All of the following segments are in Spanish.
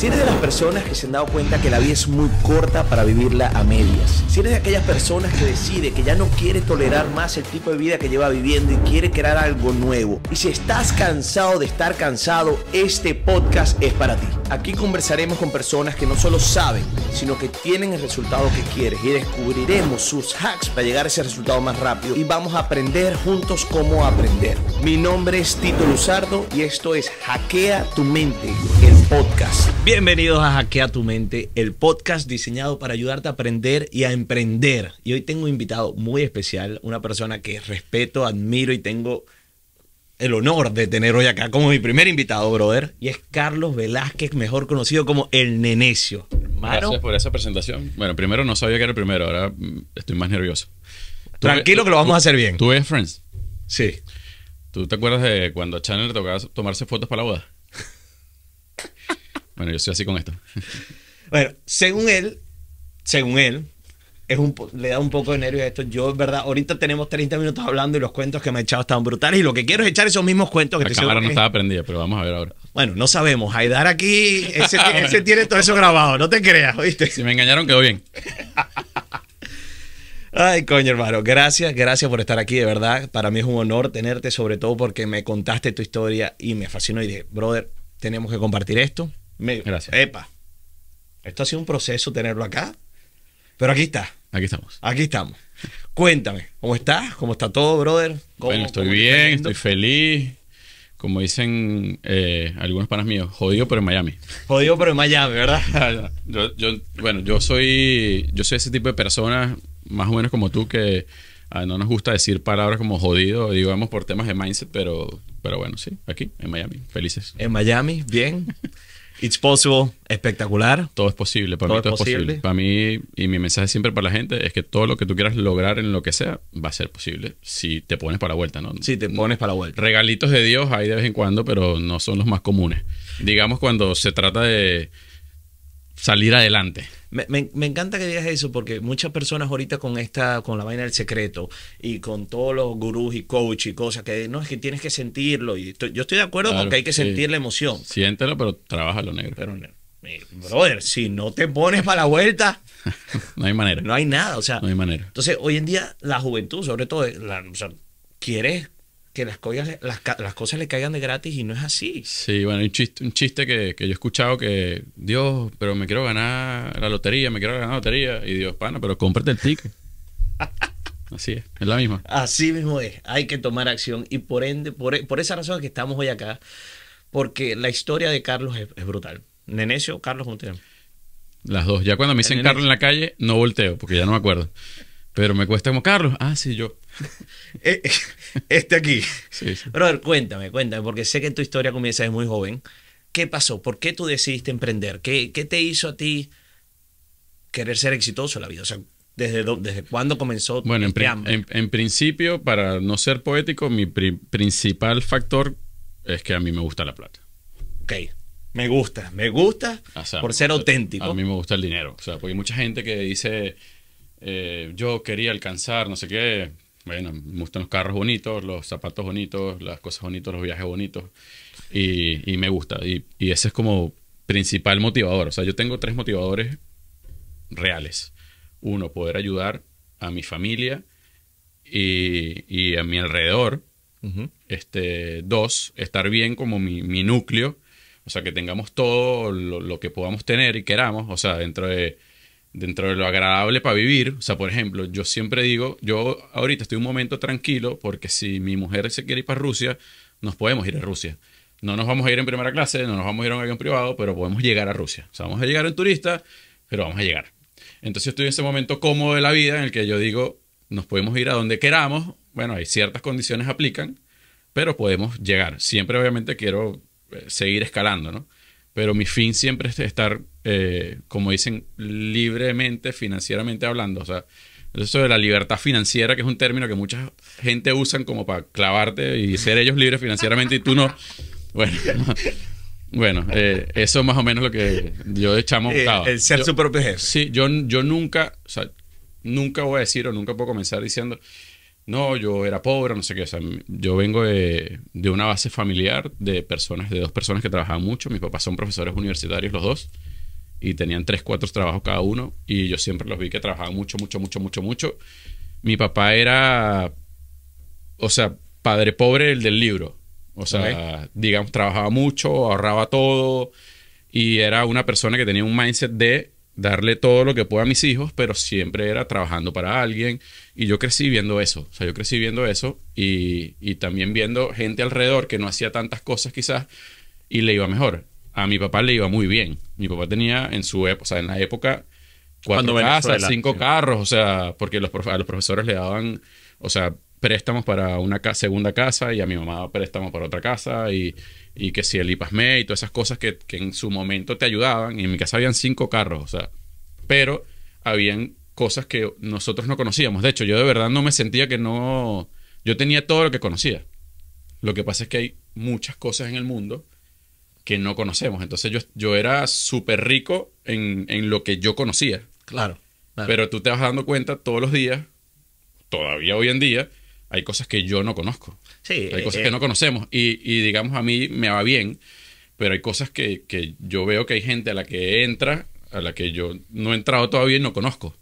Si eres de las personas que se han dado cuenta que la vida es muy corta para vivirla a medias, si eres de aquellas personas que decide que ya no quiere tolerar más el tipo de vida que lleva viviendo y quiere crear algo nuevo, y si estás cansado de estar cansado, este podcast es para ti. Aquí conversaremos con personas que no solo saben, sino que tienen el resultado que quieres y descubriremos sus hacks para llegar a ese resultado más rápido y vamos a aprender juntos cómo aprender. Mi nombre es Tito Luzardo y esto es Hackea tu mente, el podcast. Bienvenidos a Hackea tu mente, el podcast diseñado para ayudarte a aprender y a emprender. Y hoy tengo un invitado muy especial, una persona que respeto, admiro y tengo el honor de tener hoy acá como mi primer invitado, brother, y es Carlos Velázquez, mejor conocido como El Nenecio. Gracias por esa presentación. Bueno, primero no sabía que era el primero, ahora mm, estoy más nervioso. Tranquilo que lo vamos a hacer bien. ¿Tú ves Friends? Sí. ¿Tú te acuerdas de cuando a le tocaba tomarse fotos para la boda? bueno, yo soy así con esto. bueno, según él, según él, es un, le da un poco de nervios a esto. Yo, verdad, ahorita tenemos 30 minutos hablando y los cuentos que me he echado están brutales. Y lo que quiero es echar esos mismos cuentos que La te cámara no estaba prendida, pero vamos a ver ahora. Bueno, no sabemos. Haidar aquí, ese, tiene todo eso grabado. No te creas, ¿oíste? Si me engañaron, quedó bien. Ay, coño, hermano, gracias, gracias por estar aquí, de verdad. Para mí es un honor tenerte, sobre todo porque me contaste tu historia y me fascinó y dije, brother, tenemos que compartir esto. gracias. Epa, esto ha sido un proceso tenerlo acá. Pero aquí está. Aquí estamos. Aquí estamos. Cuéntame, ¿cómo estás? ¿Cómo está todo, brother? bueno, estoy bien, estoy feliz. Como dicen eh, algunos panas míos, jodido pero en Miami. Jodido pero en Miami, ¿verdad? bueno, yo soy, yo soy ese tipo de personas, más o menos como tú, que ah, no nos gusta decir palabras como jodido, digamos por temas de mindset, pero, pero bueno, sí, aquí, en Miami, felices. En Miami, bien. It's possible, espectacular. Todo es posible, para mí todo es posible. Para mí, y mi mensaje siempre para la gente es que todo lo que tú quieras lograr en lo que sea va a ser posible si te pones para la vuelta, ¿no? Si te pones para la vuelta. Regalitos de Dios hay de vez en cuando, pero no son los más comunes. Digamos cuando se trata de salir adelante. Me, encanta que digas eso porque muchas personas ahorita con esta, con la vaina del secreto y con todos los gurús y coach y cosas que no es que tienes que sentirlo. Y yo estoy de acuerdo porque hay que sentir la emoción. Siéntelo, pero trabaja lo negro. Pero, eh, brother, si no te pones para la vuelta, no hay manera. No hay nada, o sea. No hay manera. Entonces, hoy en día, la juventud, sobre todo, la, o sea, quieres que las, cosas, las, cosas le caigan de gratis y no es así. Sí, bueno, un chiste, un chiste que, yo he escuchado que, Dios, pero me quiero ganar la lotería, me quiero ganar la lotería. Y Dios, pana, pero cómprate el ticket. así es, es la misma. Así mismo es, hay que tomar acción. Y por ende, por, esa razón es que estamos hoy acá, porque la historia de Carlos es, brutal. ¿Nenecio ¿cómo Carlos llamas? Las dos. Ya cuando me dicen Carlos en la calle, no volteo, porque ya no me acuerdo. Pero me cuesta como Carlos. Ah, sí, yo. Eh, eh, este aquí. Sí, Brother, cuéntame, cuéntame, porque sé que tu historia comienza desde muy joven. ¿Qué pasó? ¿Por qué tú decidiste emprender? ¿Qué, qué te hizo a ti querer ser exitoso en la vida? O sea, ¿desde, desde cuándo comenzó? Bueno, en, en, principio, para no ser poético, mi principal factor es que a mí me gusta la plata. Ok. Me gusta, me gusta por ser auténtico. A mí me gusta el dinero. O sea, porque hay mucha gente que dice, eh, yo quería alcanzar, no sé qué, bueno, me gustan los carros bonitos, los zapatos bonitos, las cosas bonitas, los viajes bonitos. Y, me gusta. Y, ese es como principal motivador. O sea, yo tengo tres motivadores reales. Uno, poder ayudar a mi familia y, y a mi alrededor. este, dos, estar bien como mi, mi, núcleo. O sea, que tengamos todo lo que podamos tener y queramos. O sea, dentro de dentro de lo agradable para vivir. O sea, por ejemplo, yo siempre digo, yo ahorita estoy un momento tranquilo porque si mi mujer se quiere ir para Rusia, nos podemos ir a Rusia. No nos vamos a ir en primera clase, no nos vamos a ir a un avión privado, pero podemos llegar a Rusia. O sea, vamos a llegar en turista, pero vamos a llegar. Entonces estoy en ese momento cómodo de la vida en el que yo digo, nos podemos ir a donde queramos. Bueno, hay ciertas condiciones aplican, pero podemos llegar. Siempre obviamente quiero eh, seguir escalando, ¿no? pero mi fin siempre es estar, eh, como dicen, libremente, financieramente hablando. O sea, eso de la libertad financiera, que es un término que mucha gente usan como para clavarte y ser ellos libres financieramente y tú no. Bueno, bueno eh, eso es más o menos lo que yo echamos. Eh, el ser su propio jefe. Sí, yo, yo nunca, o sea, nunca voy a decir o nunca puedo comenzar diciendo, no, yo era pobre, no sé qué. O sea, yo vengo de, una base familiar de personas, de dos personas que trabajaban mucho. Mis papás son profesores universitarios los dos y tenían tres, cuatro trabajos cada uno y yo siempre los vi que trabajaban mucho, mucho, mucho, mucho, mucho. Mi papá era, o sea, padre pobre el del libro. O sea, digamos, trabajaba mucho, ahorraba todo y era una persona que tenía un mindset de darle todo lo que pueda a mis hijos, pero siempre era trabajando para alguien. Y yo crecí viendo eso, o sea, yo crecí viendo eso y, y también viendo gente alrededor que no hacía tantas cosas quizás y le iba mejor. A mi papá le iba muy bien. Mi papá tenía en su época, o sea, en la época, cuatro casas, cinco carros, o sea, porque los a los profesores le daban, o sea, préstamos para una segunda casa y a mi mamá préstamos para otra casa y, y que si el IPASME y todas esas cosas que, en su momento te ayudaban. Y en mi casa habían cinco carros, o sea, pero habían cosas que nosotros no conocíamos. De hecho, yo de verdad no me sentía que no... Yo tenía todo lo que conocía. Lo que pasa es que hay muchas cosas en el mundo que no conocemos. Entonces yo, yo era súper rico en, lo que yo conocía. claro. Pero tú te vas dando cuenta todos los días, todavía hoy en día, hay cosas que yo no conozco. Sí, hay cosas eh, que eh. no conocemos. Y, digamos, a mí me va bien, pero hay cosas que, yo veo que hay gente a la que entra, a la que yo no he entrado todavía y no conozco.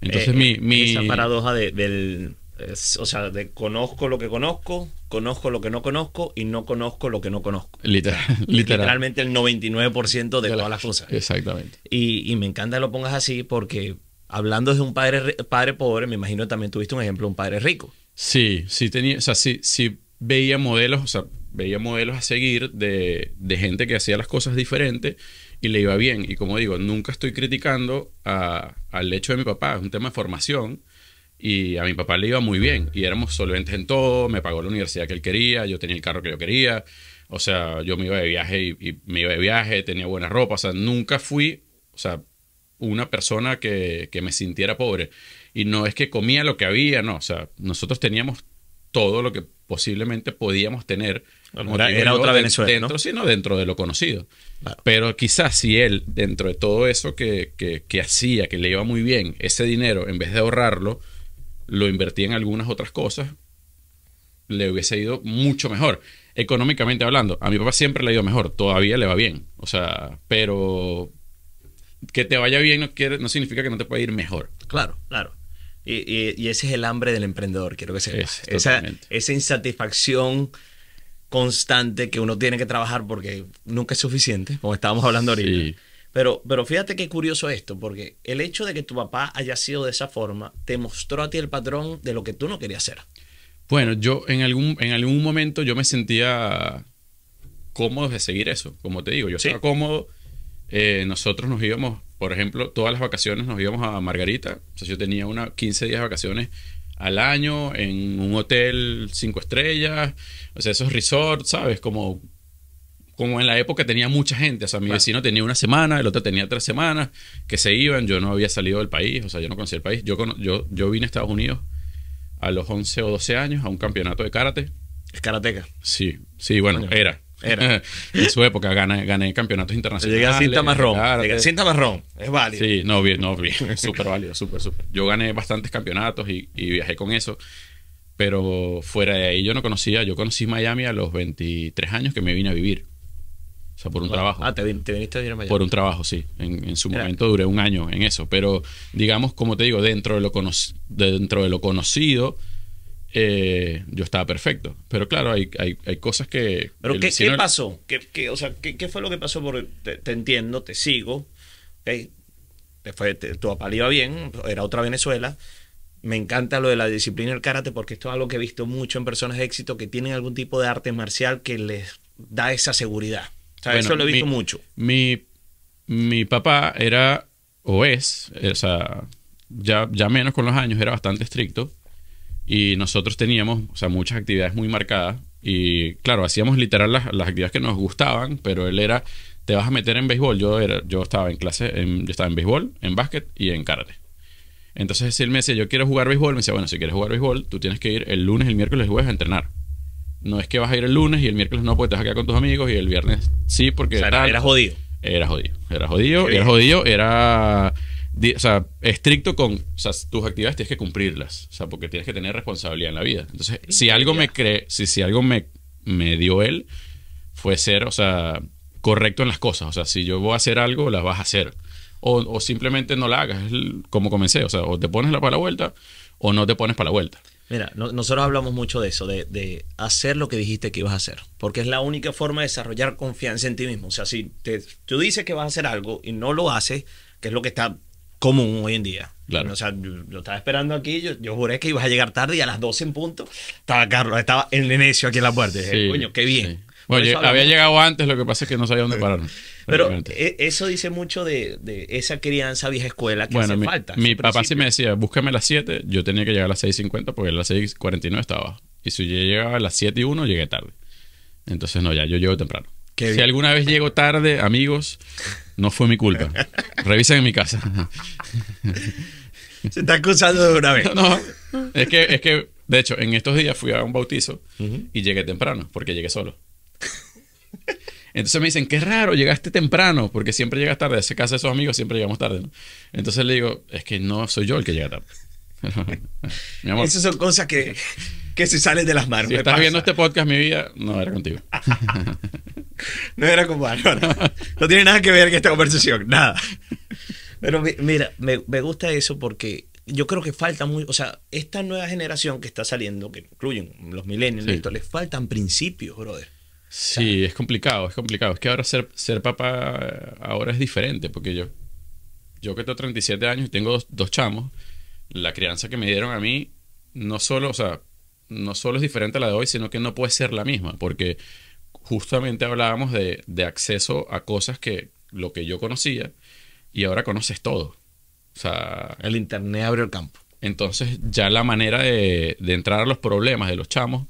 Entonces, eh, mi, mi, Esa paradoja de, del. o sea, de conozco lo que conozco, conozco lo que no conozco y no conozco lo que no conozco. Literal, Literalmente el 99% de, todas las cosas. Exactamente. Y, me encanta que lo pongas así porque hablando de un padre, padre pobre, me imagino que también tuviste un ejemplo de un padre rico. Sí, sí tenía, o sea, sí, veía modelos, o sea, veía modelos a seguir de, gente que hacía las cosas diferentes y le iba bien. Y como digo, nunca estoy criticando al hecho de mi papá, es un tema de formación. Y a mi papá le iba muy bien. Y éramos solventes en todo. Me pagó la universidad que él quería. Yo tenía el carro que yo quería. O sea, yo me iba de viaje y, y me iba de viaje. Tenía buena ropa. O sea, nunca fui, o sea, una persona que, que me sintiera pobre y no es que comía lo que había, no, o sea, nosotros teníamos todo lo que posiblemente podíamos tener. Era, otra Venezuela. Dentro, sino dentro de lo conocido. Pero quizás si él, dentro de todo eso que, hacía, que le iba muy bien, ese dinero, en vez de ahorrarlo, lo invertía en algunas otras cosas, le hubiese ido mucho mejor. Económicamente hablando, a mi papá siempre le ha ido mejor, todavía le va bien. O sea, pero que te vaya bien no, quiere, no significa que no te pueda ir mejor. Claro, claro. Y, ese es el hambre del emprendedor, quiero que se esa, insatisfacción constante que uno tiene que trabajar porque nunca es suficiente, como estábamos hablando ahorita. Pero, pero fíjate qué curioso esto, porque el hecho de que tu papá haya sido de esa forma te mostró a ti el patrón de lo que tú no querías hacer. Bueno, yo en algún, en algún momento yo me sentía cómodo de seguir eso, como te digo, yo estaba cómodo, eh, nosotros nos íbamos por ejemplo, todas las vacaciones nos íbamos a Margarita. O sea, yo tenía unas 15 días de vacaciones al año en un hotel cinco estrellas. O sea, esos resorts, ¿sabes? Como, como en la época tenía mucha gente. O sea, mi vecino tenía una semana, el otro tenía tres semanas, que se iban. Yo no había salido del país, o sea, yo no conocía el país. Yo, yo, yo vine a Estados Unidos a los 11 o 12 años a un campeonato de karate. Es karateca. Sí, sí, bueno, era. en su época gané, gané campeonatos internacionales. Llegué a cinta marrón. Llegué cinta marrón. Es válido. Sí, no, bien, no, bien. Súper válido, Yo gané bastantes campeonatos y, viajé con eso. Pero fuera de ahí yo no conocía. Yo conocí Miami a los 23 años que me vine a vivir. O sea, por un trabajo. Ah, te, viniste a vivir a Miami. Por un trabajo, sí. En, su momento duré un año en eso. Pero digamos, como te digo, dentro de lo, cono dentro de lo conocido eh, yo estaba perfecto. Pero claro, hay, hay, hay cosas que... ¿Pero qué, qué pasó? ¿Qué, o sea, ¿qué, ¿Qué fue lo que pasó? porque te, entiendo, te sigo. Okay. tu papá iba bien, era otra Venezuela. Me encanta lo de la disciplina del karate porque esto es algo que he visto mucho en personas de éxito que tienen algún tipo de arte marcial que les da esa seguridad. eso lo he visto mucho. Mi, mi papá era o es, o sea, ya, ya menos con los años, era bastante estricto. Y nosotros teníamos, sea, muchas actividades muy marcadas. Y claro, hacíamos literal las, actividades que nos gustaban, pero él era, te vas a meter en béisbol. Yo, era, yo estaba en clase, yo estaba en béisbol, en básquet y en karate. Entonces, él me decía, yo quiero jugar béisbol, me decía, bueno, si quieres jugar béisbol, tú tienes que ir el lunes, el miércoles, el jueves a entrenar. No es que vas a ir el lunes y el miércoles no, porque te vas con tus amigos y el viernes sí, porque... O sea, era, era jodido. Era jodido, era jodido, era jodido, era o sea, estricto con tus actividades tienes que cumplirlas, o sea, porque tienes que tener responsabilidad en la vida. Entonces, si algo me cree, si, si algo me, dio él, fue ser, o sea, correcto en las cosas. O sea, si yo voy a hacer algo, las vas a hacer. O, simplemente no la hagas, es como comencé. O sea, o te pones la para la vuelta o no te pones para la vuelta. Mira, nosotros hablamos mucho de eso, de, hacer lo que dijiste que ibas a hacer, porque es la única forma de desarrollar confianza en ti mismo. O sea, si tú dices que vas a hacer algo y no lo haces, que es lo que está común hoy en día. Claro. O sea, yo, estaba esperando aquí, yo, juré que ibas a llegar tarde y a las 12 en punto estaba Carlos, estaba el necio aquí en la puerta. Dije, coño, qué bien. había llegado antes, lo que pasa es que no sabía dónde pararme. Pero e, eso dice mucho de, esa crianza vieja escuela que hace falta. Mi papá sí me decía, búscame a las 7, yo tenía que llegar a las 6.50 porque a las 6.49 estaba. Y si yo llegaba a las 7 y llegué tarde. Entonces, no, ya, yo llego temprano. si alguna vez llego tarde, amigos, no fue mi culpa. Revisen en mi casa. Se está acusando de una vez. No, es que, es que, de hecho, en estos días fui a un bautizo y llegué temprano, porque llegué solo. Entonces me dicen, qué raro, llegaste temprano, porque siempre llegas tarde. En ese casa de esos amigos siempre llegamos tarde, Entonces le digo, es que no soy yo el que llega tarde. Esas son cosas que, se salen de las manos. Si estás viendo este podcast, mi vida no era contigo. no era con Bárbara. No tiene nada que ver con esta conversación, nada. Pero mira, me, gusta eso porque yo creo que falta muy, o sea, esta nueva generación que está saliendo, que incluyen los millennials, esto, les faltan principios, brother. Sí, es complicado, es complicado. Es que ahora ser, ser papá eh, ahora es diferente, porque yo, yo que tengo 37 años y tengo dos chamos, la crianza que me dieron a mí no solo, o sea, no solo es diferente a la de hoy, sino que no puede ser la misma, porque justamente hablábamos de, acceso a cosas que lo que yo conocía y ahora conoces todo. O sea, el Internet abre el campo. Entonces ya la manera de, entrar a los problemas de los chamos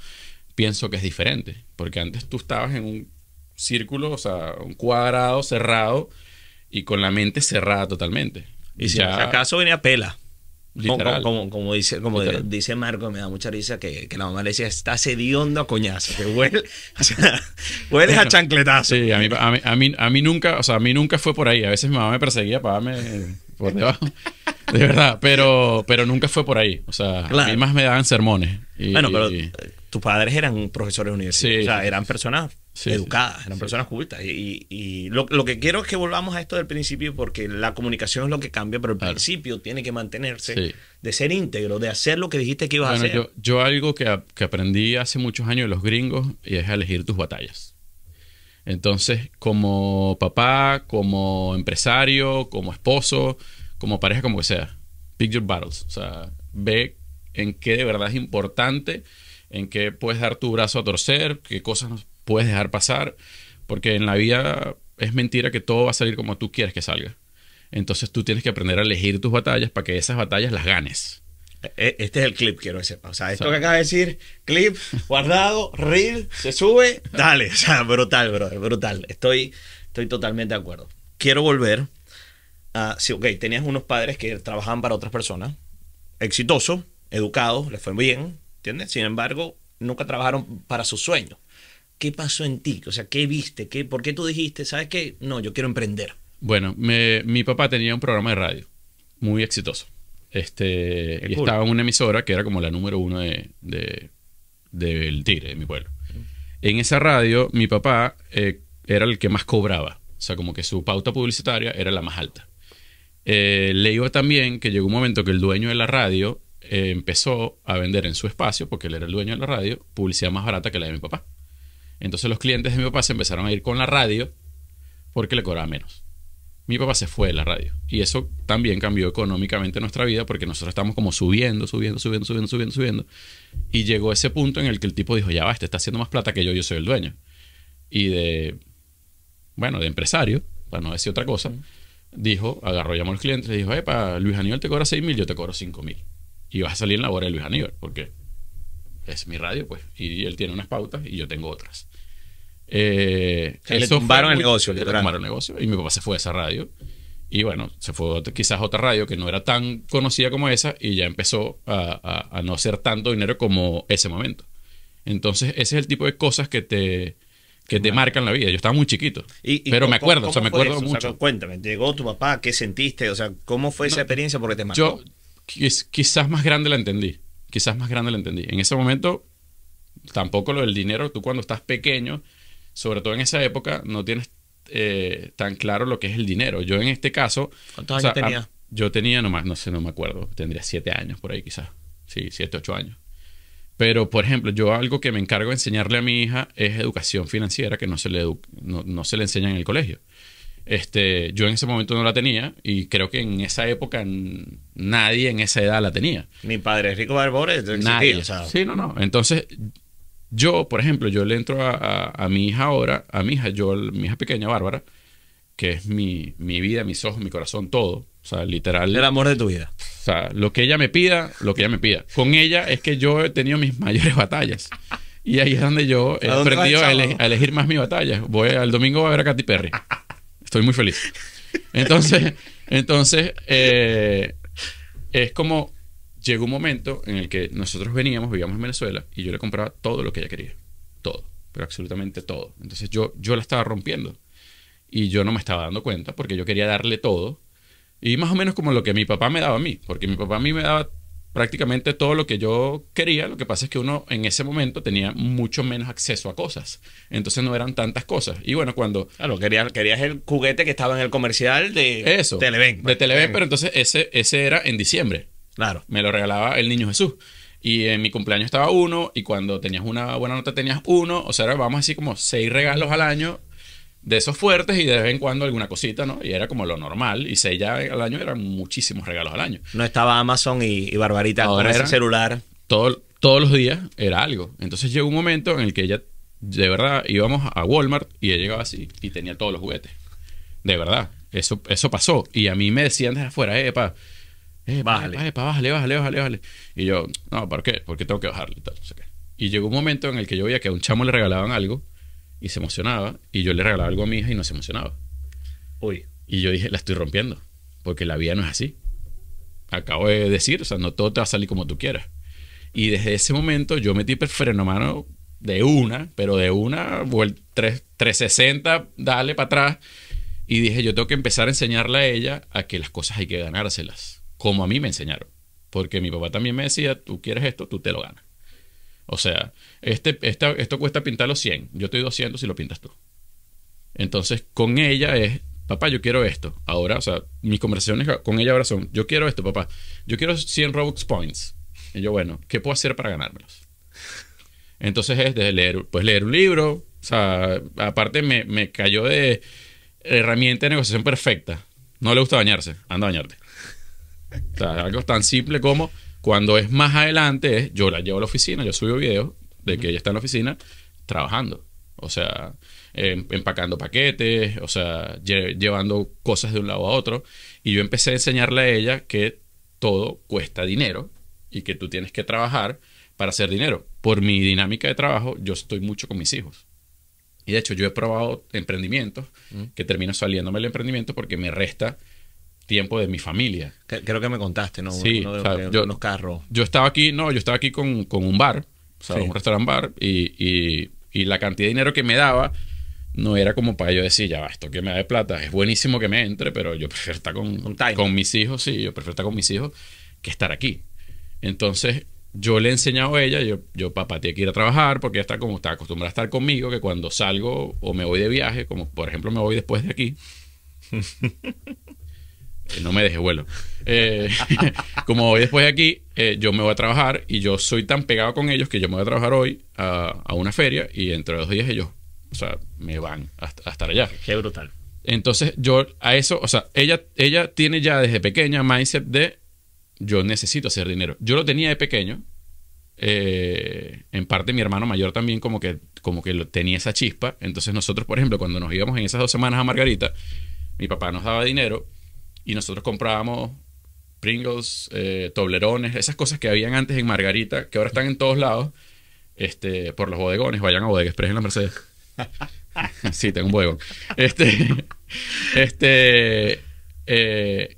pienso que es diferente, porque antes tú estabas en un círculo, o sea, un cuadrado cerrado y con la mente cerrada totalmente. Y si ya... acaso venía pela. Como, como, dice, como dice Marco, me da mucha risa que, la mamá le decía, está cediendo a coñazo, huele, a chancletazo. Sí, a mí, a, mí, nunca, o sea, a mí nunca fue por ahí. A veces mi mamá me perseguía para darme por debajo. De verdad, pero, pero nunca fue por ahí. O sea, a más me daban sermones. bueno, pero tus padres eran profesores universitarios. o sea, eran personas educadas, eran personas cultas. Y, lo, que quiero es que volvamos a esto del principio, porque la comunicación es lo que cambia, pero el principio tiene que mantenerse de ser íntegro, de hacer lo que dijiste que ibas a hacer. Yo, algo que, aprendí hace muchos años de los gringos y es elegir tus batallas. Entonces, como papá, como empresario, como esposo, como pareja, como que sea, pick your battles. O sea, ve en qué de verdad es importante, en qué puedes dar tu brazo a torcer, qué cosas puedes dejar pasar, porque en la vida es mentira que todo va a salir como tú quieres que salga. Entonces tú tienes que aprender a elegir tus batallas para que esas batallas las ganes. E-, e-, este es el clip, quiero ese O sea, esto que acaba de decir, clip, guardado, reel, se sube, dale. O sea, brutal, brutal. Estoy, estoy totalmente de acuerdo. Quiero volver a. Sí, ok, tenías unos padres que trabajaban para otras personas, exitosos, educados, les fue bien, ¿entiendes? Sin embargo, nunca trabajaron para sus sueños. ¿qué pasó en ti? O sea, ¿qué viste? ¿Qué, ¿Por qué tú dijiste, sabes qué? No, yo quiero emprender. Bueno, mi papá tenía un programa de radio muy exitoso. Este, y estaba en una emisora que era como la número uno de, de, Tigre, de mi pueblo. En esa radio, mi papá eh, era el que más cobraba. O sea, como que su pauta publicitaria era la más alta. Eh, leí también que llegó un momento que el dueño de la radio eh, empezó a vender en su espacio, porque él era el dueño de la radio, publicidad más barata que la de mi papá. Entonces los clientes de mi papá se empezaron a ir con la radio porque le cobraba menos. Mi papá se fue de la radio. Y eso también cambió económicamente nuestra vida porque nosotros estamos como subiendo, subiendo, subiendo, subiendo, subiendo, subiendo. Y llegó ese punto en el que el tipo dijo, ya va, este está haciendo más plata que yo, yo soy el dueño. Y de, bueno, de empresario, para no decir otra cosa, dijo, agarró, llamó los clientes le dijo, epa, Luis Aníbal te cobra 6 mil, yo te cobro 5 mil. Y vas a salir en la hora de Luis Aníbal, porque es mi radio, pues. Y él tiene unas pautas y yo tengo otras. Eh, le tumbaron el negocio, le tumbaron el negocio. Y mi papá se fue a esa radio. Y bueno, se fue quizás a otra radio que no era tan conocida como esa y ya empezó a, no hacer tanto dinero como ese momento. Entonces, ese es el tipo de cosas que te, que te marcan la vida. Yo estaba muy chiquito. pero me acuerdo, o sea, me acuerdo mucho. O sea, cuéntame, llegó tu papá, ¿qué sentiste? O sea, ¿cómo fue esa experiencia? Porque te marcó. Yo quizás más grande la entendí quizás más grande la entendí. En ese momento, tampoco lo del dinero, tú cuando estás pequeño, sobre todo en esa época, no tienes eh, tan claro lo que es el dinero. Yo en este caso... ¿Cuántos años Yo tenía nomás, no sé, no me acuerdo, tendría siete años por ahí quizás. Sí, siete, ocho años. Pero, por ejemplo, yo algo que me encargo de enseñarle a mi hija es educación financiera que no se le, no se le enseña en el colegio. Este, yo en ese momento no la tenía y creo que en esa época nadie en esa edad la tenía. Mi padre Rico Barbores, nadie. Sí, no, no. Entonces, yo, por ejemplo, yo le entro a, a, mi hija ahora, a mi hija, yo, mi hija pequeña Bárbara, que es mi, mi, vida, mis ojos, mi corazón, todo. O sea, literal. El amor de tu vida. O sea, lo que ella me pida, lo que ella me pida. Con ella es que yo he tenido mis mayores batallas. Y ahí es donde yo he aprendido a, elegir más mi batallas. Voy al domingo a ver a Katy Perry. Estoy muy feliz. Entonces, entonces eh, es como llegó un momento en el que nosotros veníamos, vivíamos en Venezuela y yo le compraba todo lo que ella quería. Todo, pero absolutamente todo. Entonces yo, yo la estaba rompiendo y yo no me estaba dando cuenta porque yo quería darle todo. Y más o menos como lo que mi papá me daba a mí, porque mi papá a mí me daba prácticamente todo lo que yo quería. Lo que pasa es que uno en ese momento tenía mucho menos acceso a cosas. Entonces no eran tantas cosas. Y bueno, cuando... Claro, querías, el juguete que estaba en el comercial de eso, Televen. De Televen, pero entonces ese, ese era en diciembre. Claro. Me lo regalaba el Niño Jesús. Y en mi cumpleaños estaba uno, y cuando tenías una buena nota tenías uno. O sea, vamos así como seis regalos al año de esos fuertes y de vez en cuando alguna cosita, ¿no? Y era como lo normal. Y se ya al año eran muchísimos regalos al año. No estaba Amazon y, Barbarita Ahora con ese celular. Todo, todos los días era algo. Entonces llegó un momento en el que ella, de verdad, íbamos a Walmart y ella llegaba así y tenía todos los juguetes. De verdad. Eso, eso pasó. Y a mí me decían desde afuera, epa, eh, bájale. Epa, epa, bájale, bájale, bájale, bájale. Y yo, no, ¿por qué? Porque qué tengo que bajarle? Y, y llegó un momento en el que yo veía que a un chamo le regalaban algo y se emocionaba. Y yo le regalaba algo a mi hija y no se emocionaba. hoy Y yo dije, la estoy rompiendo, porque la vida no es así. Acabo de decir, o sea, no todo te va a salir como tú quieras. Y desde ese momento yo metí el freno mano de una, pero de una, 360, dale para atrás. Y dije, yo tengo que empezar a enseñarle a ella a que las cosas hay que ganárselas, como a mí me enseñaron. Porque mi papá también me decía, tú quieres esto, tú te lo ganas. O sea, este, esto cuesta pintarlo 100. Yo te doy 200 si lo pintas tú. Entonces, con ella es, papá, yo quiero esto. Ahora, o sea, mis conversaciones con ella ahora son, yo quiero esto, papá. Yo quiero 100 Robux Points. Y yo, bueno, ¿qué puedo hacer para ganármelos? Entonces es de leer, pues leer un libro. O sea, aparte me, me cayó de herramienta de negociación perfecta. No le gusta bañarse, anda a bañarte. O sea, algo tan simple como cuando es más adelante, yo la llevo a la oficina, yo subo videos de que ella está en la oficina trabajando. O sea, em, empacando paquetes, o sea, llevando cosas de un lado a otro. Y yo empecé a enseñarle a ella que todo cuesta dinero y que tú tienes que trabajar para hacer dinero. Por mi dinámica de trabajo, yo estoy mucho con mis hijos. Y de hecho, yo he probado emprendimientos mm. que termino saliéndome el emprendimiento porque me resta tiempo de mi familia. Creo que me contaste, ¿no? Sí, yo, unos carros. Yo estaba aquí, no, yo estaba aquí con, un bar, un restaurant bar, y, la cantidad de dinero que me daba no era como para yo decir, ya, esto que me da de plata, es buenísimo que me entre, pero yo prefiero estar con, con, mis hijos, sí, yo prefiero estar con mis hijos que estar aquí. Entonces, yo le he enseñado a ella, yo, yo papá, tiene que ir a trabajar porque ella está como está acostumbrada a estar conmigo, que cuando salgo o me voy de viaje, como por ejemplo me voy después de aquí, Eh, no me deje vuelo. Eh, como hoy después de aquí, eh, yo me voy a trabajar y yo soy tan pegado con ellos que yo me voy a trabajar hoy a, una feria y entre dos días ellos, o sea, me van a, estar allá. Qué brutal. Entonces yo a eso, o sea, ella, ella tiene ya desde pequeña mindset de yo necesito hacer dinero. Yo lo tenía de pequeño. en parte mi hermano mayor también como que, como que lo, tenía esa chispa. Entonces nosotros, por ejemplo, cuando nos íbamos en esas dos semanas a Margarita, mi papá nos daba dinero y nosotros comprábamos Pringles, eh, Toblerones, esas cosas que habían antes en Margarita, que ahora están en todos lados, este, por los bodegones. Vayan a Bodega Express la Mercedes. sí, tengo un bodegón. Este, este, eh,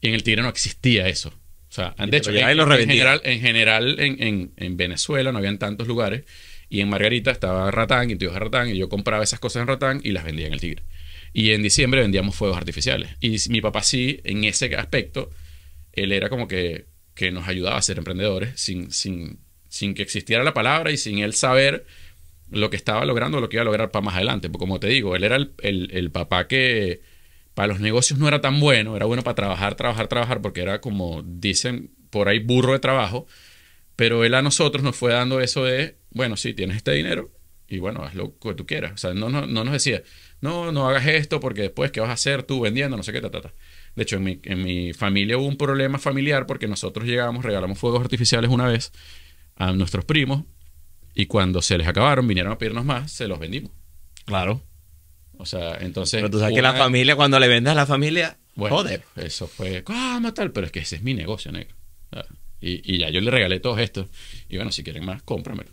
en el Tigre no existía eso. O sea, de hecho, en, general, en, general en, Venezuela no habían tantos lugares. Y en Margarita estaba Ratán, y tu hijo Ratán, y yo compraba esas cosas en Ratán y las vendía en el Tigre. Y en diciembre vendíamos fuegos artificiales. Y mi papá sí, en ese aspecto, él era como que, nos ayudaba a ser emprendedores sin, sin, sin que existiera la palabra y sin él saber lo que estaba logrando, o lo que iba a lograr para más adelante. Porque como te digo, él era el, papá que para los negocios no era tan bueno, era bueno para trabajar, trabajar, trabajar, porque era como dicen por ahí burro de trabajo. Pero él a nosotros nos fue dando eso de, bueno, sí, tienes este dinero y bueno, haz lo que tú quieras. O sea, no, no, no nos decía, no, no hagas esto porque después, ¿qué vas a hacer tú vendiendo? No sé qué, ta, ta, De hecho, en mi, familia hubo un problema familiar porque nosotros llegamos, regalamos fuegos artificiales una vez a nuestros primos y cuando se les acabaron, vinieron a pedirnos más, se los vendimos. Claro. O sea, entonces. Pero tú sabes que la familia, cuando le vendas a la familia, bueno, joder. Eso fue, ¿cómo tal? Pero es que ese es mi negocio, negro. Y, y ya yo le regalé todos estos. Y bueno, si quieren más, cómpramelo.